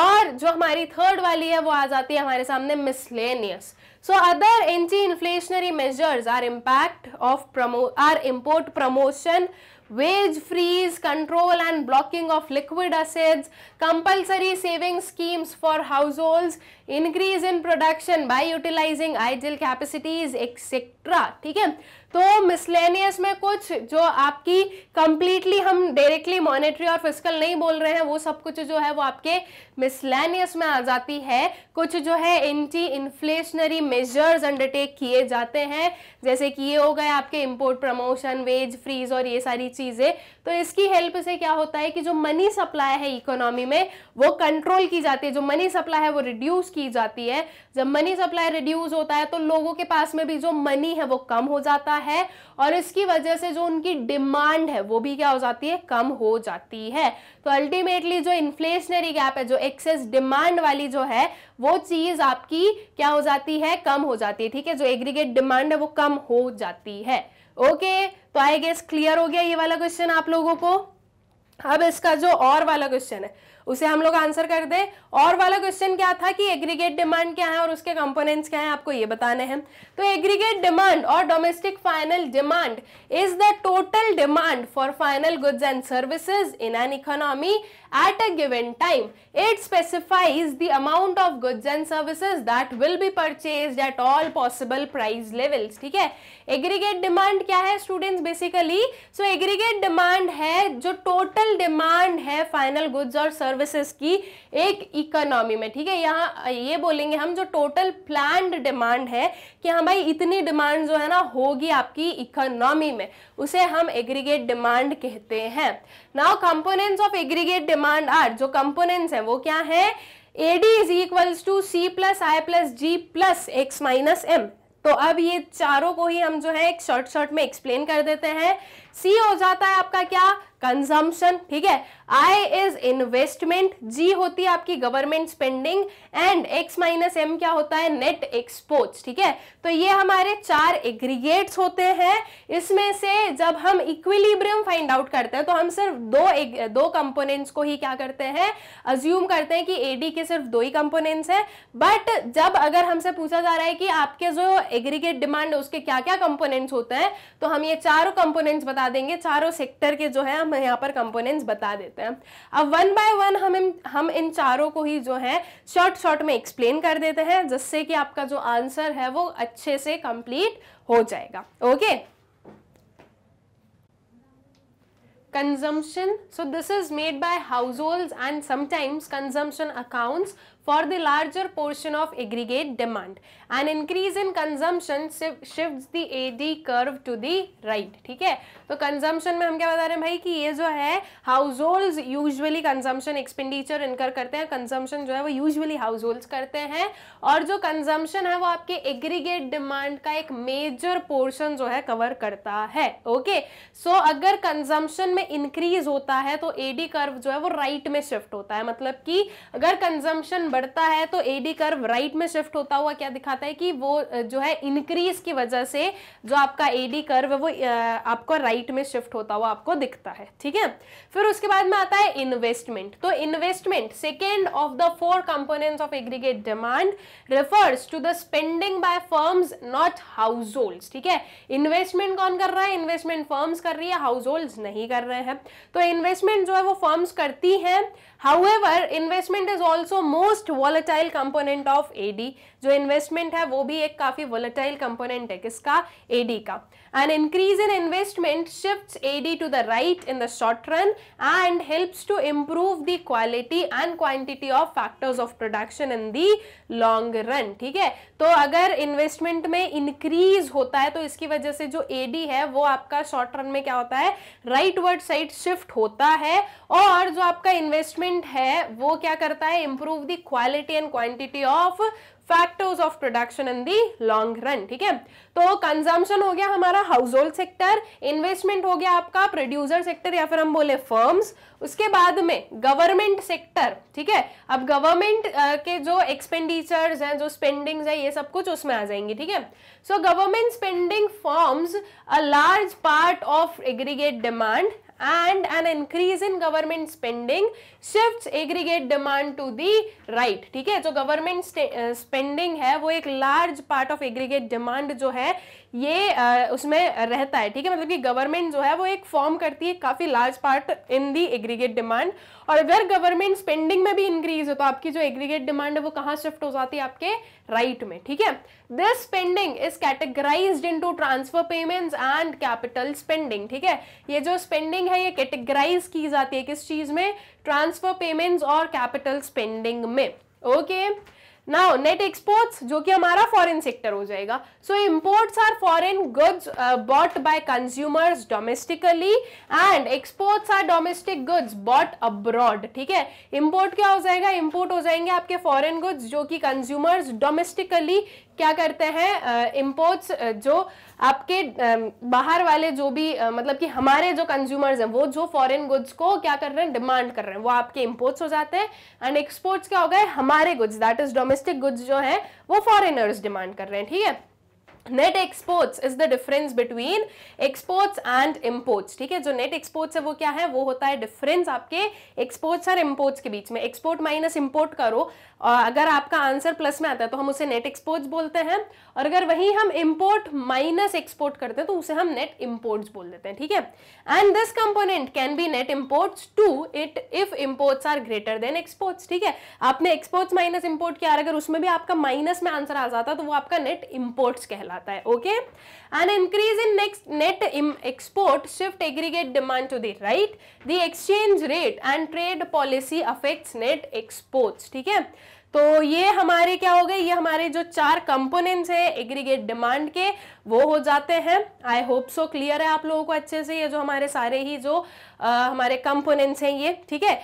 A: और जो हमारी थर्ड वाली है वो आ जाती है हमारे सामने miscellaneous so other anti inflationary measures are impact of promo are import promotion wage freeze control and blocking of liquid liquid compulsory saving schemes for household increase in production by utilising ideal capacities etcetera ठीक है तो मिसलेनियस में कुछ जो आपकी कंप्लीटली हम डायरेक्टली मॉनेटरी और फिजिकल नहीं बोल रहे हैं वो सब कुछ जो है वो आपके मिसलेनियस में आ जाती है कुछ जो है एंटी इन्फ्लेशनरी मेजर्स अंडरटेक किए जाते हैं जैसे कि ये हो गए आपके इम्पोर्ट प्रमोशन वेज फ्रीज और ये सारी चीज़ें तो इसकी हेल्प से क्या होता है कि जो मनी सप्लाई है इकोनॉमी में वो कंट्रोल की जाती है जो मनी सप्लाई है वो रिड्यूस की जाती है जब मनी सप्लाई रिड्यूस होता है तो लोगों के पास में भी जो मनी है वो कम हो जाता है और इसकी वजह से जो उनकी डिमांड है वो भी क्या हो जाती है कम हो जाती है तो अल्टीमेटली जो इन्फ्लेशनरी गैप है जो एक्सेस डिमांड वाली जो है वो चीज़ आपकी क्या हो जाती है कम हो जाती है ठीक है जो एग्रीगेट डिमांड है वो कम हो जाती है ओके okay, तो आई गेस क्लियर हो गया ये वाला क्वेश्चन आप लोगों को अब इसका जो और वाला क्वेश्चन है उसे हम लोग आंसर कर दें और वाला क्वेश्चन क्या था कि एग्रीगेट डिमांड क्या है और उसके कंपोनेंट्स क्या है आपको ये बताने हैं तो एग्रीगेट डिमांड और domestic final demand is the total demand for final goods and services in an economy at a given time. It specifies the amount of goods and services that will be purchased at all possible price levels. ठीक है एग्रीगेट डिमांड क्या है students basically so aggregate demand है जो टोटल डिमांड है फाइनल गुड्स और सर्विसेज की एक इकोनॉमी में ठीक है यहाँ ये बोलेंगे हम जो टोटल प्लान डिमांड है कि हाँ भाई इतनी डिमांड जो है ना होगी आपकी इकोनॉमी में उसे हम एग्रीगेट डिमांड कहते हैं now components of aggregate demand demand are जो कंपोनेंट्स हैं वो क्या है D is equals to C plus I plus G plus X minus M तो अब ये चारों को ही हम जो है एक शॉर्ट शॉर्ट में एक्सप्लेन कर देते हैं सी हो जाता है आपका क्या कंजम्पशन ठीक है आई इज इन्वेस्टमेंट जी होती है आपकी government spending and X minus M क्या होता है नेट एक्सपोर्ट्स ठीक है तो ये हमारे चार एग्रीगेट्स होते हैं इसमें से जब हम इक्विलिब्रियम फाइंड आउट करते हैं तो हम सिर्फ दो एक, दो कंपोनेंट्स को ही क्या करते हैं अज्यूम करते हैं कि एडी के सिर्फ दो ही कंपोनेंट्स हैं बट जब अगर हमसे पूछा जा रहा है कि आपके जो एग्रीगेट डिमांड है उसके क्या क्या कंपोनेंट्स होते हैं तो हम ये चारों कंपोनेंट्स बता बता देंगे चारों सेक्टर के जो है हम यहाँ पर कंपोनेंट्स बता देते हैं अब वन बाय वन हम इन हम इन चारों को ही जो है शॉर्ट शॉर्ट में एक्सप्लेन कर देते हैं जिससे कि आपका जो आंसर है वो अच्छे से कंप्लीट हो जाएगा okay consumption so this is made by household and sometimes consumption account for the larger portion of aggregate demand and increase in consumption shift the to the right ठीक है तो कंजम्पशन में हम क्या बता रहे हैं भाई कि ये जो है household usually consumption expenditure incur करते हैं कंजम्पशन जो है वो यूजली हाउस होल्ड करते हैं और जो कंजम्पशन है वो आपके एग्रीगेट डिमांड का एक मेजर पोर्शन जो है कवर करता है ओके सो so, अगर कंजम्पशन में इंक्रीज होता है तो एडी कर्व जो है वो राइट में शिफ्ट होता है मतलब कि अगर कंजम्पशन बढ़ता है तो एडी कर्व राइट में शिफ्ट होता हुआ क्या दिखाता है कि वो जो है इंक्रीज की वजह से जो आपका एडी कर्व वो आपको राइट राइट में शिफ्ट होता हुआ आपको दिखता है ठीक है फिर उसके बाद में आता है इन्वेस्टमेंट तो investment second of the four components of aggregate demand refers to the spending by firms not house ठीक है इन्वेस्टमेंट कौन कर रहा है इन्वेस्टमेंट फर्म्स कर रही है हाउस नहीं कर रहे हैं तो इन्वेस्टमेंट जो है वो फर्म्स करती है however investment is also most volatile component of AD जो इन्वेस्टमेंट है वो भी एक काफी वॉलेटाइल कंपोनेंट है किसका एडी का An increase in investment shifts AD to the right in the short run and helps to improve the quality and quantity of factors of production in the long run theek hai to agar investment mein increase hota hai to iski wajah se jo ad hai wo aapka short run mein kya hota hai rightward side shift hota hai aur jo aapka investment hai wo kya karta hai improve the quality and quantity of factors of production in the long run ठीक है तो कंजम्पशन हो गया हमारा हाउस होल्ड सेक्टर इन्वेस्टमेंट हो गया आपका प्रोड्यूसर सेक्टर या फिर हम बोले फर्म्स उसके बाद में गवर्नमेंट सेक्टर ठीक है अब गवर्नमेंट के जो एक्सपेंडिचर्स हैं जो स्पेंडिंग्स है ये सब कुछ उसमें आ जाएंगे ठीक है so government spending forms a large part of aggregate demand and an increase in government spending shifts aggregate demand to the right ठीक है जो government spending है वो एक large part of aggregate demand जो है ये uh, उसमें रहता है ठीक है मतलब कि government जो है वो एक form करती है काफ़ी large part in the aggregate demand और अगर government spending में भी increase हो तो आपकी जो aggregate demand है वो कहाँ shift हो जाती है आपके right में ठीक है this spending is categorized into transfer payments and capital spending ठीक है ये जो spending स्पेंडिंग है ये कैटेगराइज की जाती है किस चीज़ में ट्रांसफर पेमेंट्स और कैपिटल स्पेंडिंग में ओके नाउ नेट एक्सपोर्ट्स जो कि हमारा फॉरेन सेक्टर हो जाएगा so imports are foreign goods bought by consumers domestically and exports are domestic goods bought abroad ठीक है इम्पोर्ट क्या हो जाएगा इम्पोर्ट हो जाएंगे आपके फॉरेन गुड्स जो कि कंज्यूमर्स डोमेस्टिकली क्या करते हैं इम्पोर्ट्स जो आपके बाहर वाले जो भी मतलब कि हमारे जो कंज्यूमर्स हैं वो जो फॉरेन गुड्स को क्या कर रहे हैं डिमांड कर रहे हैं वो आपके इम्पोर्ट्स हो जाते हैं एंड एक्सपोर्ट्स क्या हो गए हमारे goods that is domestic goods जो है वो फॉरेनर्स डिमांड कर रहे हैं ठीक है net exports is the difference between exports and imports ठीक है जो नेट एक्सपोर्ट्स है वो क्या है वो होता है डिफरेंस आपके एक्सपोर्ट्स और इम्पोर्ट्स के बीच में एक्सपोर्ट माइनस इम्पोर्ट करो और अगर आपका आंसर प्लस में आता है तो हम उसे नेट एक्सपोर्ट्स बोलते हैं और अगर वही हम इम्पोर्ट माइनस एक्सपोर्ट करते हैं तो उसे हम नेट इंपोर्ट्स बोल देते हैं ठीक है and this component can be net imports to it if imports are greater than exports ठीक है आपने एक्सपोर्ट्स माइनस इम्पोर्ट किया अगर उसमें भी आपका माइनस में आंसर आ जाता है तो वो आपका नेट इम्पोर्ट्स कहलाता है okay and increase in next net export shift aggregate demand to the right the exchange rate and trade policy affects net exports ठीक है तो ये हमारे क्या हो गए ये हमारे जो चार कंपोनेंट्स हैं एग्रीगेट डिमांड के वो हो जाते हैं आई होप सो क्लियर है आप लोगों को अच्छे से ये जो हमारे सारे ही जो आ, हमारे कंपोनेंट्स हैं ये ठीक है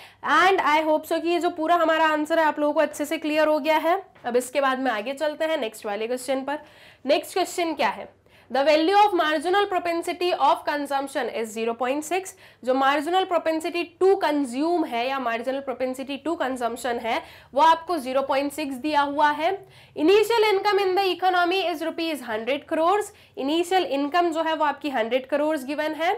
A: एंड आई होप सो कि ये जो पूरा हमारा आंसर है आप लोगों को अच्छे से क्लियर हो गया है अब इसके बाद में आगे चलते हैं नेक्स्ट वाले क्वेश्चन पर नेक्स्ट क्वेश्चन क्या है the value of marginal propensity of consumption is 0.6 जो मार्जिनल प्रोपेंसिटी टू कंज्यूम है या मार्जिनल प्रोपेंसिटी टू कंजम्पशन है वो आपको जीरो पॉइंट सिक्स दिया हुआ है initial income in the economy is rupees hundred crore initial income जो है वो आपकी हंड्रेड करोड़ गिवन है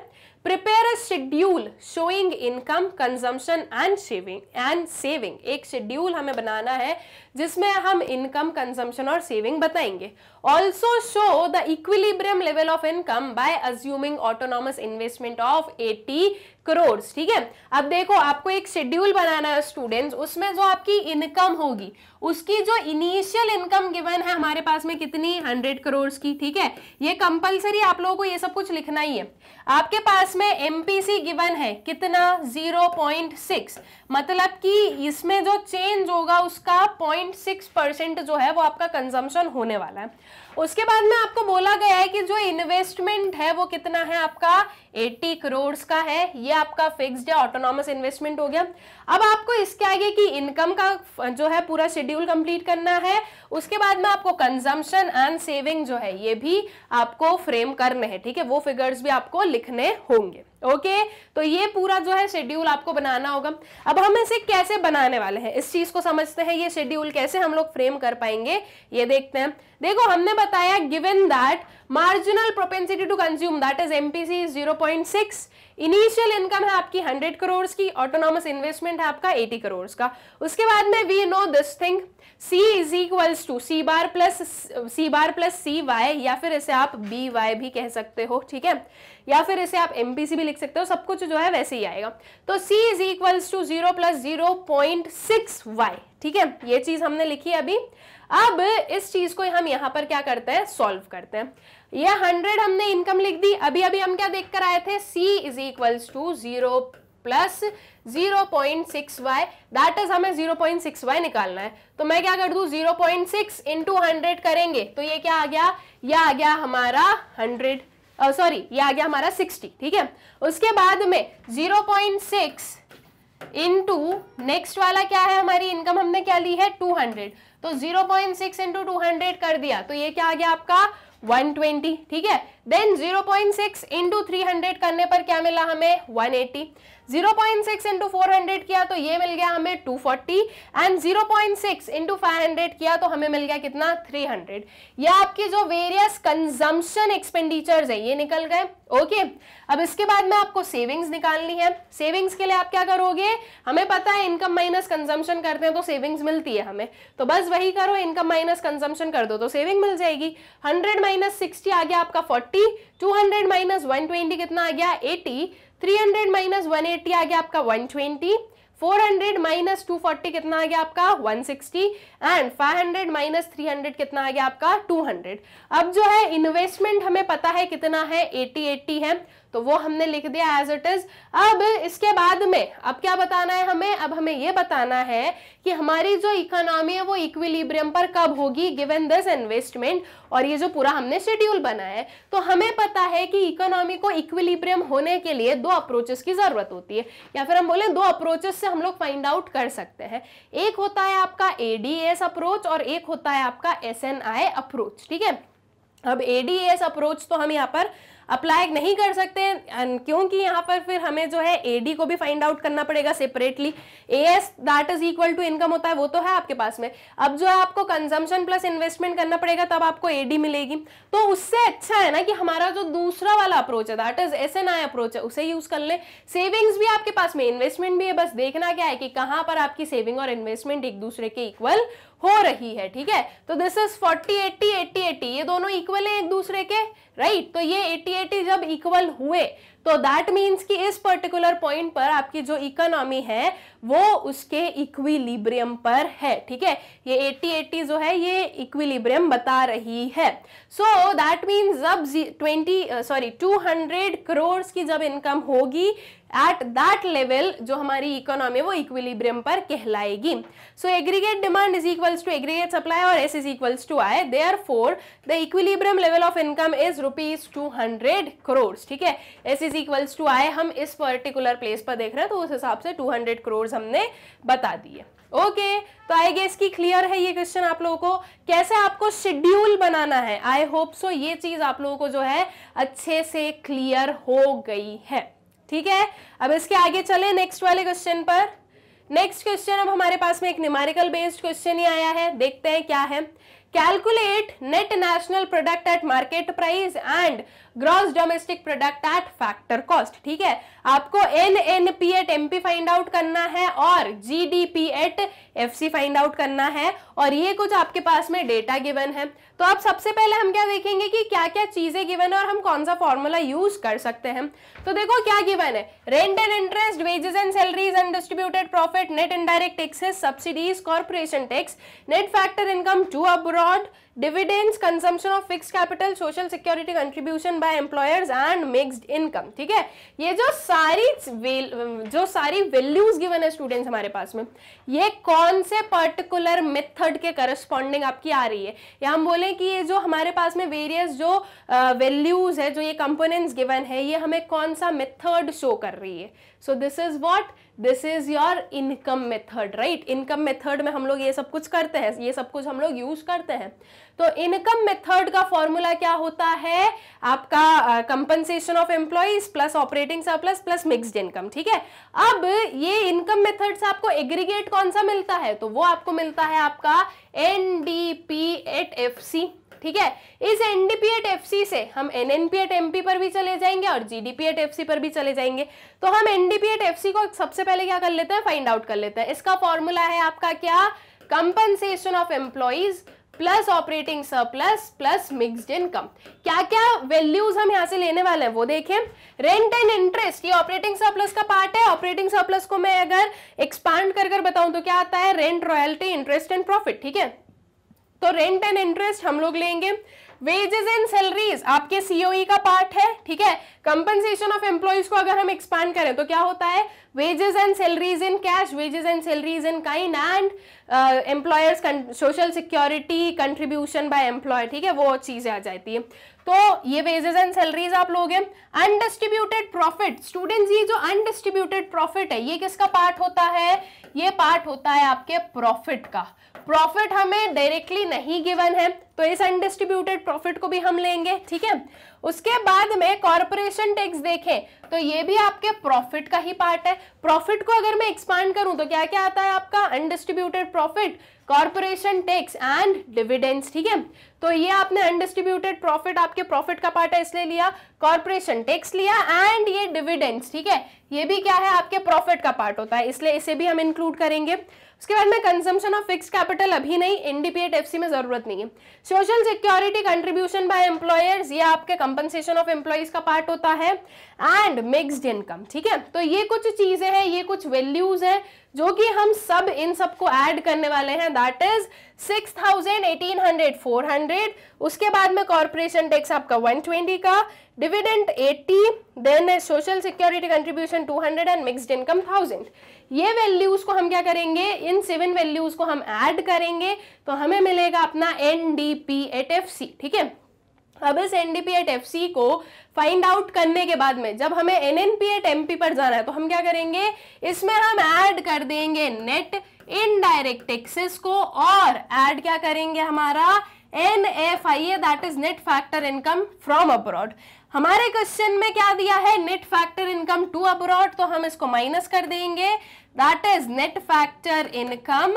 A: prepare a schedule showing income consumption and shaving and saving एक शेड्यूल हमें बनाना है जिसमें हम इनकम कंजम्पशन और सेविंग बताएंगे also show the equilibrium level of income by assuming autonomous investment of 80 crore ठीक है अब देखो आपको एक शेड्यूल बनाना है स्टूडेंट्स उसमें जो आपकी इनकम होगी उसकी जो इनिशियल इनकम गिवन है हमारे पास में कितनी हंड्रेड करोड़ की ठीक है ये कंपलसरी आप लोगों को ये सब कुछ लिखना ही है आपके पास में एमपीसी गिवन है कितना जीरो पॉइंट सिक्स मतलब कि इसमें जो चेंज होगा उसका पॉइंट सिक्स परसेंट जो है वो आपका कंजम्पशन होने वाला है उसके बाद में आपको बोला गया है कि जो इन्वेस्टमेंट है वो कितना है आपका एट्टी करोड़ का है ये ये आपका फिक्स्ड या ऑटोनॉमस इन्वेस्टमेंट हो गया अब आपको इसके आगे की इनकम का जो है पूरा शेड्यूल कंप्लीट करना है उसके बाद में आपको कंजम्पशन एंड सेविंग जो है ये भी आपको फ्रेम करने हैं ठीक है वो फिगर्स भी आपको लिखने होंगे ओके तो ये पूरा जो है शेड्यूल आपको बनाना होगा अब हम इसे कैसे बनाने वाले हैं इस चीज को समझते हैं ये शेड्यूल कैसे हम लोग फ्रेम कर पाएंगे ये देखते हैं देखो हमने बताया given that marginal propensity to consume that is MPC six initial income है आपकी हंड्रेड करोड़ की ऑटोनॉमस इन्वेस्टमेंट है आपका एटी करोड़ का उसके बाद में we know this thing C is equals to C bar plus C bar plus C Y या फिर इसे आप बी वाई भी कह सकते हो ठीक है या फिर इसे आप एम भी लिख सकते हो सब कुछ जो है वैसे ही आएगा तो C is equals to zero plus zero point six Y ठीक है ये चीज़ हमने लिखी अभी अब इस चीज़ को हम यहाँ पर क्या करते हैं सॉल्व करते हैं ये हंड्रेड हमने इनकम लिख दी अभी अभी हम क्या देख कर आए थे C is equals to zero plus zero point six Y that is हमें जीरो पॉइंट सिक्स वाई निकालना है तो मैं क्या कर दू zero point six into hundred करेंगे तो ये क्या आ गया ये आ गया हमारा हंड्रेड सॉरी ये आ गया हमारा सिक्सटी ठीक है उसके बाद में zero point six into next वाला क्या है हमारी इनकम हमने क्या ली है टू हंड्रेड तो zero point six into two hundred कर दिया तो ये क्या आ गया आपका वन ट्वेंटी ठीक है then 0.6 point six into three करने पर क्या मिला हमें 180 eighty zero point six into किया तो ये मिल गया हमें 240 forty and zero point six into किया तो हमें मिल गया कितना 300 हंड्रेड या आपकी जो वेरियस कंजम्पशन एक्सपेंडिचर्स है ये निकल गए ओके अब इसके बाद में आपको सेविंग्स निकालनी है सेविंग्स के लिए आप क्या करोगे हमें पता है इनकम माइनस कंजम्पशन करते हैं तो सेविंग्स मिलती है हमें तो बस वही करो इनकम माइनस कंजम्पशन कर दो तो सेविंग मिल जाएगी हंड्रेड माइनस सिक्सटी आगे आपका forty forty two hundred minus one twenty कितना आ गया eighty three hundred minus one eighty आ गया आपका one twenty four hundred minus two forty कितना आ गया आपका one sixty and five hundred minus three hundred कितना आ गया आपका टू हंड्रेड अब जो है इन्वेस्टमेंट हमें पता है कितना है एटी एटी है तो वो हमने लिख दिया एज इट इज अब इसके बाद में अब क्या बताना है हमें अब हमें ये बताना है कि हमारी जो इकोनॉमी है वो इक्विलिब्रियम पर कब होगी गिवन दिस इन्वेस्टमेंट और ये जो पूरा हमने शेड्यूल बनाया है तो हमें पता है कि इकोनॉमी को इक्विलिब्रियम होने के लिए दो अप्रोचेस की जरूरत होती है या फिर हम बोले दो अप्रोचेस से हम लोग फाइंड आउट कर सकते हैं एक होता है आपका एडीएस अप्रोच और एक होता है आपका एस अप्रोच ठीक है अब एडीएस अप्रोच तो हम यहाँ पर अप्लाई नहीं कर सकते क्योंकि यहाँ पर फिर हमें जो है एडी को भी फाइंड आउट करना पड़ेगा separately as that is equal to income होता है वो तो है आपके पास में अब जो है आपको कंजम्पन प्लस इन्वेस्टमेंट करना पड़ेगा तब आपको एडी मिलेगी तो उससे अच्छा है ना कि हमारा जो दूसरा वाला अप्रोच है दैट इज एस अप्रोच है उसे यूज कर ले सेविंग्स भी आपके पास में इन्वेस्टमेंट भी है बस देखना क्या है कि कहाँ पर आपकी सेविंग और इन्वेस्टमेंट एक दूसरे के इक्वल हो रही है ठीक है तो this is forty eighty eighty eighty ये दोनों इक्वल है एक दूसरे के राइट तो ये एटी जब इक्वल हुए तो दैट मीन्स कि इस पर्टिकुलर पॉइंट पर आपकी जो इकोनॉमी है वो उसके इक्विलिब्रियम पर है ठीक है ये 8080 जो है ये इक्विलिब्रियम बता रही है सो दैट मीन्स जब 20 सॉरी uh, 200 करोड़ की जब इनकम होगी एट दैट लेवल जो हमारी इकोनॉमी वो इक्विलिब्रियम पर कहलाएगी so aggregate demand is equals to aggregate supply और S is equals to I therefore the equilibrium level of income is rupees two hundred crore ठीक है एस इज इक्वल्स टू आए हम इस पर्टिकुलर प्लेस पर देख रहे हैं तो उस हिसाब से टू हंड्रेड करोड़ हमने बता दिए ओके okay, तो आई गेस की क्लियर है ये क्वेश्चन आप लोगों को कैसे आपको शेड्यूल बनाना है आई होप सो ये चीज आप लोगों को जो है अच्छे से क्लियर हो गई है ठीक है अब इसके आगे चले नेक्स्ट वाले क्वेश्चन पर नेक्स्ट क्वेश्चन अब हमारे पास में एक न्यूमेरिकल बेस्ड क्वेश्चन ही आया है देखते हैं क्या है calculate net national product at market price and gross domestic product at factor cost ठीक है आपको N N P at M P find out करना है और G D P at F C find out करना है और ये कुछ आपके पास में डेटा गिवन है तो अब सबसे पहले हम क्या देखेंगे कि क्या क्या चीजें गिवन है और हम कौन सा फॉर्मूला यूज कर सकते हैं तो देखो क्या गिवन है rent and interest wages and salaries distributed profit net indirect taxes subsidies corporation tax net factor income to abroad dividends consumption of fix capital social security contribution by employers and mixed income ठीक है ये जो सारी जो सारी वैल्यूज गिवन है स्टूडेंट्स हमारे पास में ये कौन से पर्टिकुलर मेथड के करस्पॉन्डिंग आपकी आ रही है या हम बोले कि ये जो हमारे पास में वेरियस जो वैल्यूज uh, है जो ये कंपोनेंट्स गिवन है ये हमें कौन सा मेथड शो कर रही है so this is what this is your income method right income method में हम लोग ये सब कुछ करते हैं ये सब कुछ हम लोग यूज करते हैं तो इनकम मेथड का फॉर्मूला क्या होता है आपका compensation of employees plus operating surplus plus mixed income ठीक है अब ये इनकम मेथड से आपको एग्रीगेट कौन सा मिलता है तो वो आपको मिलता है आपका N D P at F C ठीक है इस एनडीपी एट एफ से हम एन पी एट एम पर भी चले जाएंगे और जीडीपी एट एफ पर भी चले जाएंगे तो हम एनडीपी एट एफ को सबसे पहले क्या कर लेते हैं फाइंड आउट कर लेते हैं इसका फॉर्मूला है आपका क्या compensation of employees plus operating surplus plus mixed income क्या क्या वैल्यूज हम यहाँ से लेने वाले हैं वो देखें रेंट एंड इंटरेस्ट ये ऑपरेटिंग सरप्लस का पार्ट है ऑपरेटिंग सरप्लस को मैं अगर एक्सपांड कर कर बताऊं तो क्या आता है rent royalty interest and profit ठीक है तो रेंट एंड इंटरेस्ट हम लोग लेंगे वेजेस एंड सैलरीज आपके सीओई e का पार्ट है ठीक है कंपनसेशन ऑफ एम्प्लॉयज को अगर हम एक्सपांड करें तो क्या होता है wages and salaries in cash wages and salaries in kind and employers social security contribution by employer ठीक है वो चीज़ें आ जाती है तो ये वेजेस एंड सैलरीज आप लोगे अनडिस्ट्रीब्यूटेड प्रॉफिट स्टूडेंट्स ये जो अनडिस्ट्रीब्यूटेड प्रॉफिट है ये किसका पार्ट होता है ये पार्ट होता है आपके प्रॉफिट का प्रॉफिट हमें डायरेक्टली नहीं गिवन है तो इस अनडिस्ट्रीब्यूटेड प्रॉफिट को भी हम लेंगे ठीक है उसके बाद में कॉरपोरेशन टैक्स देखें तो ये भी आपके प्रॉफिट का ही पार्ट है प्रॉफिट को अगर मैं एक्सपांड करूं तो क्या क्या आता है आपका undistributed profit corporation tax and dividends ठीक है तो ये आपने अनडिस्ट्रीब्यूटेड प्रॉफिट आपके प्रॉफिट का पार्ट है इसलिए लिया कॉरपोरेशन टैक्स लिया एंड ये डिविडेंड्स ठीक है ये भी क्या है आपके प्रॉफिट का पार्ट होता है इसलिए इसे भी हम इंक्लूड करेंगे उसके बाद में कंजम्पशन ऑफ फिक्स कैपिटल अभी नहीं एनडीपीएट एफ में जरूरत नहीं है social security contribution by employers ये आपके कंपनसेशन ऑफ एम्प्लॉयज का पार्ट होता है एंड मिक्सड इनकम ठीक है तो ये कुछ चीजें हैं ये कुछ वैल्यूज हैं जो कि हम सब इन सबको ऐड करने वाले हैं that is six thousand eighteen hundred four hundred उसके बाद में कॉरपोरेशन टैक्स आपका वन ट्वेंटी का dividend eighty then social security contribution two hundred and mixed income thousand ये वैल्यूज को हम क्या करेंगे इन सेवन वैल्यूज को हम ऐड करेंगे तो हमें मिलेगा अपना N D P at F C ठीक है अब इस N D P at F C को फाइंड आउट करने के बाद में जब हमें N N P at M P पर जाना है तो हम क्या करेंगे इसमें हम ऐड कर देंगे नेट इनडायरेक्ट टैक्सेस को और ऐड क्या करेंगे हमारा N F I A that is net factor income from abroad हमारे क्वेश्चन में क्या दिया है net factor income to abroad तो हम इसको माइनस कर देंगे that is net factor income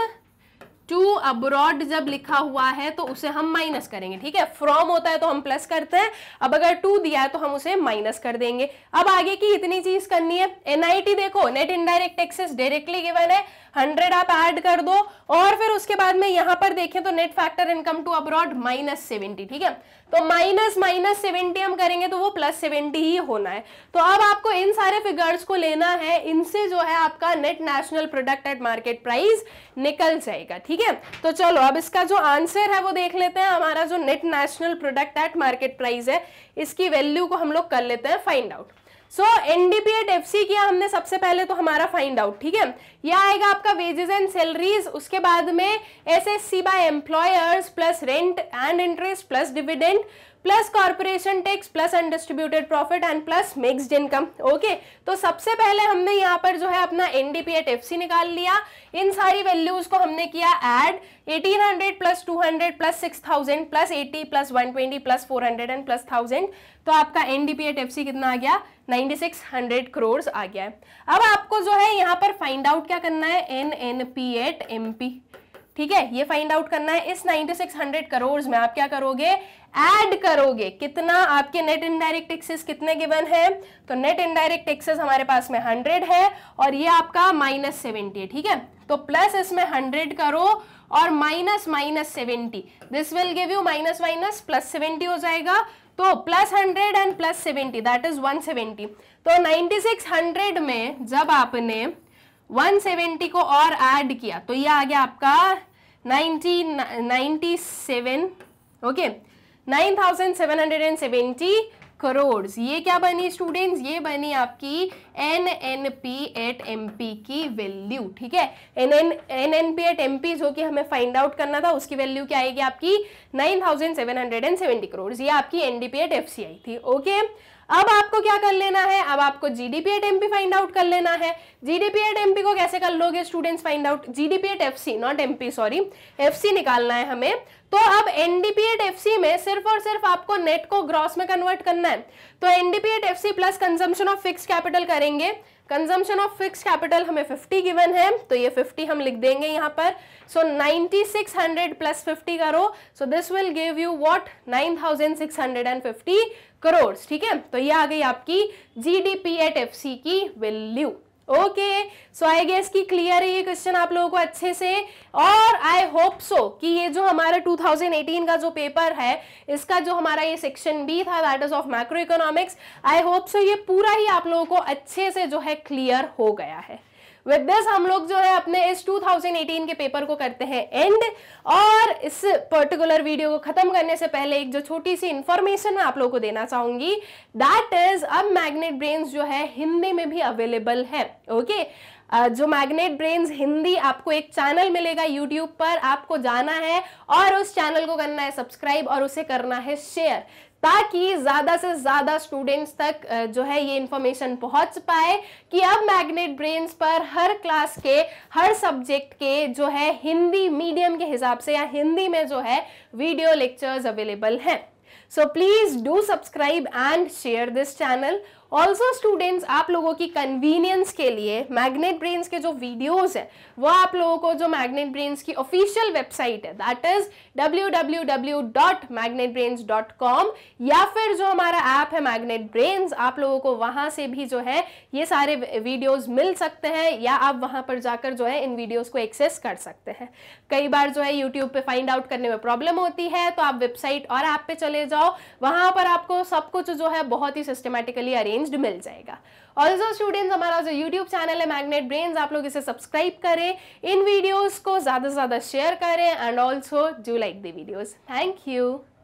A: to abroad जब लिखा हुआ है तो उसे हम माइनस करेंगे ठीक है फ्रॉम होता है तो हम प्लस करते हैं अब अगर टू दिया है तो हम उसे माइनस कर देंगे अब आगे की इतनी चीज करनी है एनआईटी देखो net indirect taxes directly given है हंड्रेड आप ऐड कर दो और फिर उसके बाद में यहां पर देखें तो net factor income to abroad minus seventy ठीक है तो माइनस माइनस सेवेंटी हम करेंगे तो वो प्लस सेवेंटी ही होना है तो अब आपको इन सारे फिगर्स को लेना है इनसे जो है आपका net national product at market price निकल जाएगा ठीक है तो चलो अब इसका जो आंसर है वो देख लेते हैं हमारा जो net national product at market price है इसकी वैल्यू को हम लोग कर लेते हैं फाइंड आउट सो एनडीपीएट सी किया हमने सबसे पहले तो हमारा फाइंड आउट ठीक है यह आएगा आपका वेजेस एंड सैलरीज उसके बाद में S C by employers plus rent and interest plus dividend plus corporation tax plus undistributed profit and plus mixed income okay तो सबसे पहले हमने यहाँ पर जो है अपना एनडीपीएट एफसी निकाल लिया इन सारी वैल्यूज को हमने किया add 1800 plus 200 plus 6000 plus 80 plus 120 plus 400 and plus 1000 तो आपका एनडीपीएट सी कितना आ गया 9600 करोड़ आ गया है अब आपको जो है यहाँ पर फाइंड आउट क्या करना है N N P at M P ठीक है ये फाइंड आउट करना है इस 9600 करोड़ में आप क्या करोगे ऐड करोगे कितना आपके नेट इनडायरेक्ट टैक्सेस कितने गिवन है तो नेट इनडायरेक्ट टैक्सेस हमारे पास में 100 है और ये आपका माइनस सेवेंटी है ठीक है तो प्लस इसमें 100 करो और minus minus seventy this will give you minus minus plus seventy हो जाएगा तो plus hundred and plus seventy that is one seventy तो नाइन्टी सिक्स हंड्रेड में जब आपने वन सेवेंटी को और ऐड किया तो ये आ गया आपका ninety ninety seven okay nine thousand seven hundred and seventy crore ये क्या बनी स्टूडेंट्स ये बनी आपकी N N P at M P की वैल्यू ठीक है N N N N P at M P जो कि हमें फाइंड आउट करना था उसकी वैल्यू क्या आएगी आपकी nine thousand seven hundred and seventy crore ये आपकी N D P at F C I थी ओके अब आपको क्या कर लेना है अब आपको G D P at M P find out कर लेना है G D P at M P को कैसे कर लोगे students find out G D P at F C not M P sorry F C निकालना है हमें तो अब एनडीपीएट सी में सिर्फ और सिर्फ आपको नेट को ग्रॉस में कन्वर्ट करना है तो NDP at FC plus consumption of fix capital करेंगे कंजम्पशन ऑफ फिक्स कैपिटल हमें 50 गिवन है तो ये 50 हम लिख देंगे यहाँ पर सो so, 9600 प्लस 50 करो so this will give you what 9650 crore ठीक है तो ये आ गई आपकी जीडीपी एट सी की value okay so I guess की क्लियर है ये क्वेश्चन आप लोगों को अच्छे से और आई होप सो कि ये जो हमारा 2018 का जो पेपर है इसका जो हमारा ये सेक्शन बी था that is of micro economics I hope so ये पूरा ही आप लोगों को अच्छे से जो है क्लियर हो गया है विद दिस हम लोग जो है अपने इस 2018 के पेपर को करते हैं एंड और इस पर्टिकुलर वीडियो को खत्म करने से पहले एक जो छोटी सी इंफॉर्मेशन मैं आप लोगों को देना चाहूंगी दैट इज अब मैग्नेट ब्रेन्स जो है हिंदी में भी अवेलेबल है ओके okay? जो मैग्नेट ब्रेन्स हिंदी आपको एक चैनल मिलेगा यूट्यूब पर आपको जाना है और उस चैनल को करना है सब्सक्राइब और उसे करना है शेयर ताकि ज़्यादा से ज़्यादा स्टूडेंट्स तक जो है ये इंफॉर्मेशन पहुंच पाए कि अब मैग्नेट ब्रेन्स पर हर क्लास के हर सब्जेक्ट के जो है हिंदी मीडियम के हिसाब से या हिंदी में जो है वीडियो लेक्चर्स अवेलेबल हैं so please do subscribe and share this channel also students आप लोगों की कन्वीनियंस के लिए मैग्नेट ब्रेन्स के जो वीडियोस है वो आप लोगों को जो मैग्नेट ब्रेन्स की ऑफिशियल वेबसाइट है दैट इज कॉम या फिर जो हमारा ऐप है मैग्नेट ब्रेन्स आप लोगों को वहां से भी जो है ये सारे वीडियोज मिल सकते हैं या आप वहां पर जाकर जो है इन वीडियोज को एक्सेस कर सकते हैं कई बार जो है यूट्यूब पे फाइंड आउट करने में प्रॉब्लम होती है तो आप वेबसाइट और ऐप पे चले जाओ वहां पर आपको सब कुछ जो है बहुत ही सिस्टमेटिकली अरेंज्ड मिल जाएगा ऑल्सो स्टूडेंट्स हमारा जो यूट्यूब चैनल है मैग्नेट ब्रेन आप लोग इसे सब्सक्राइब करें इन वीडियोज़ को ज़्यादा से ज़्यादा शेयर करें and also do like videos thank you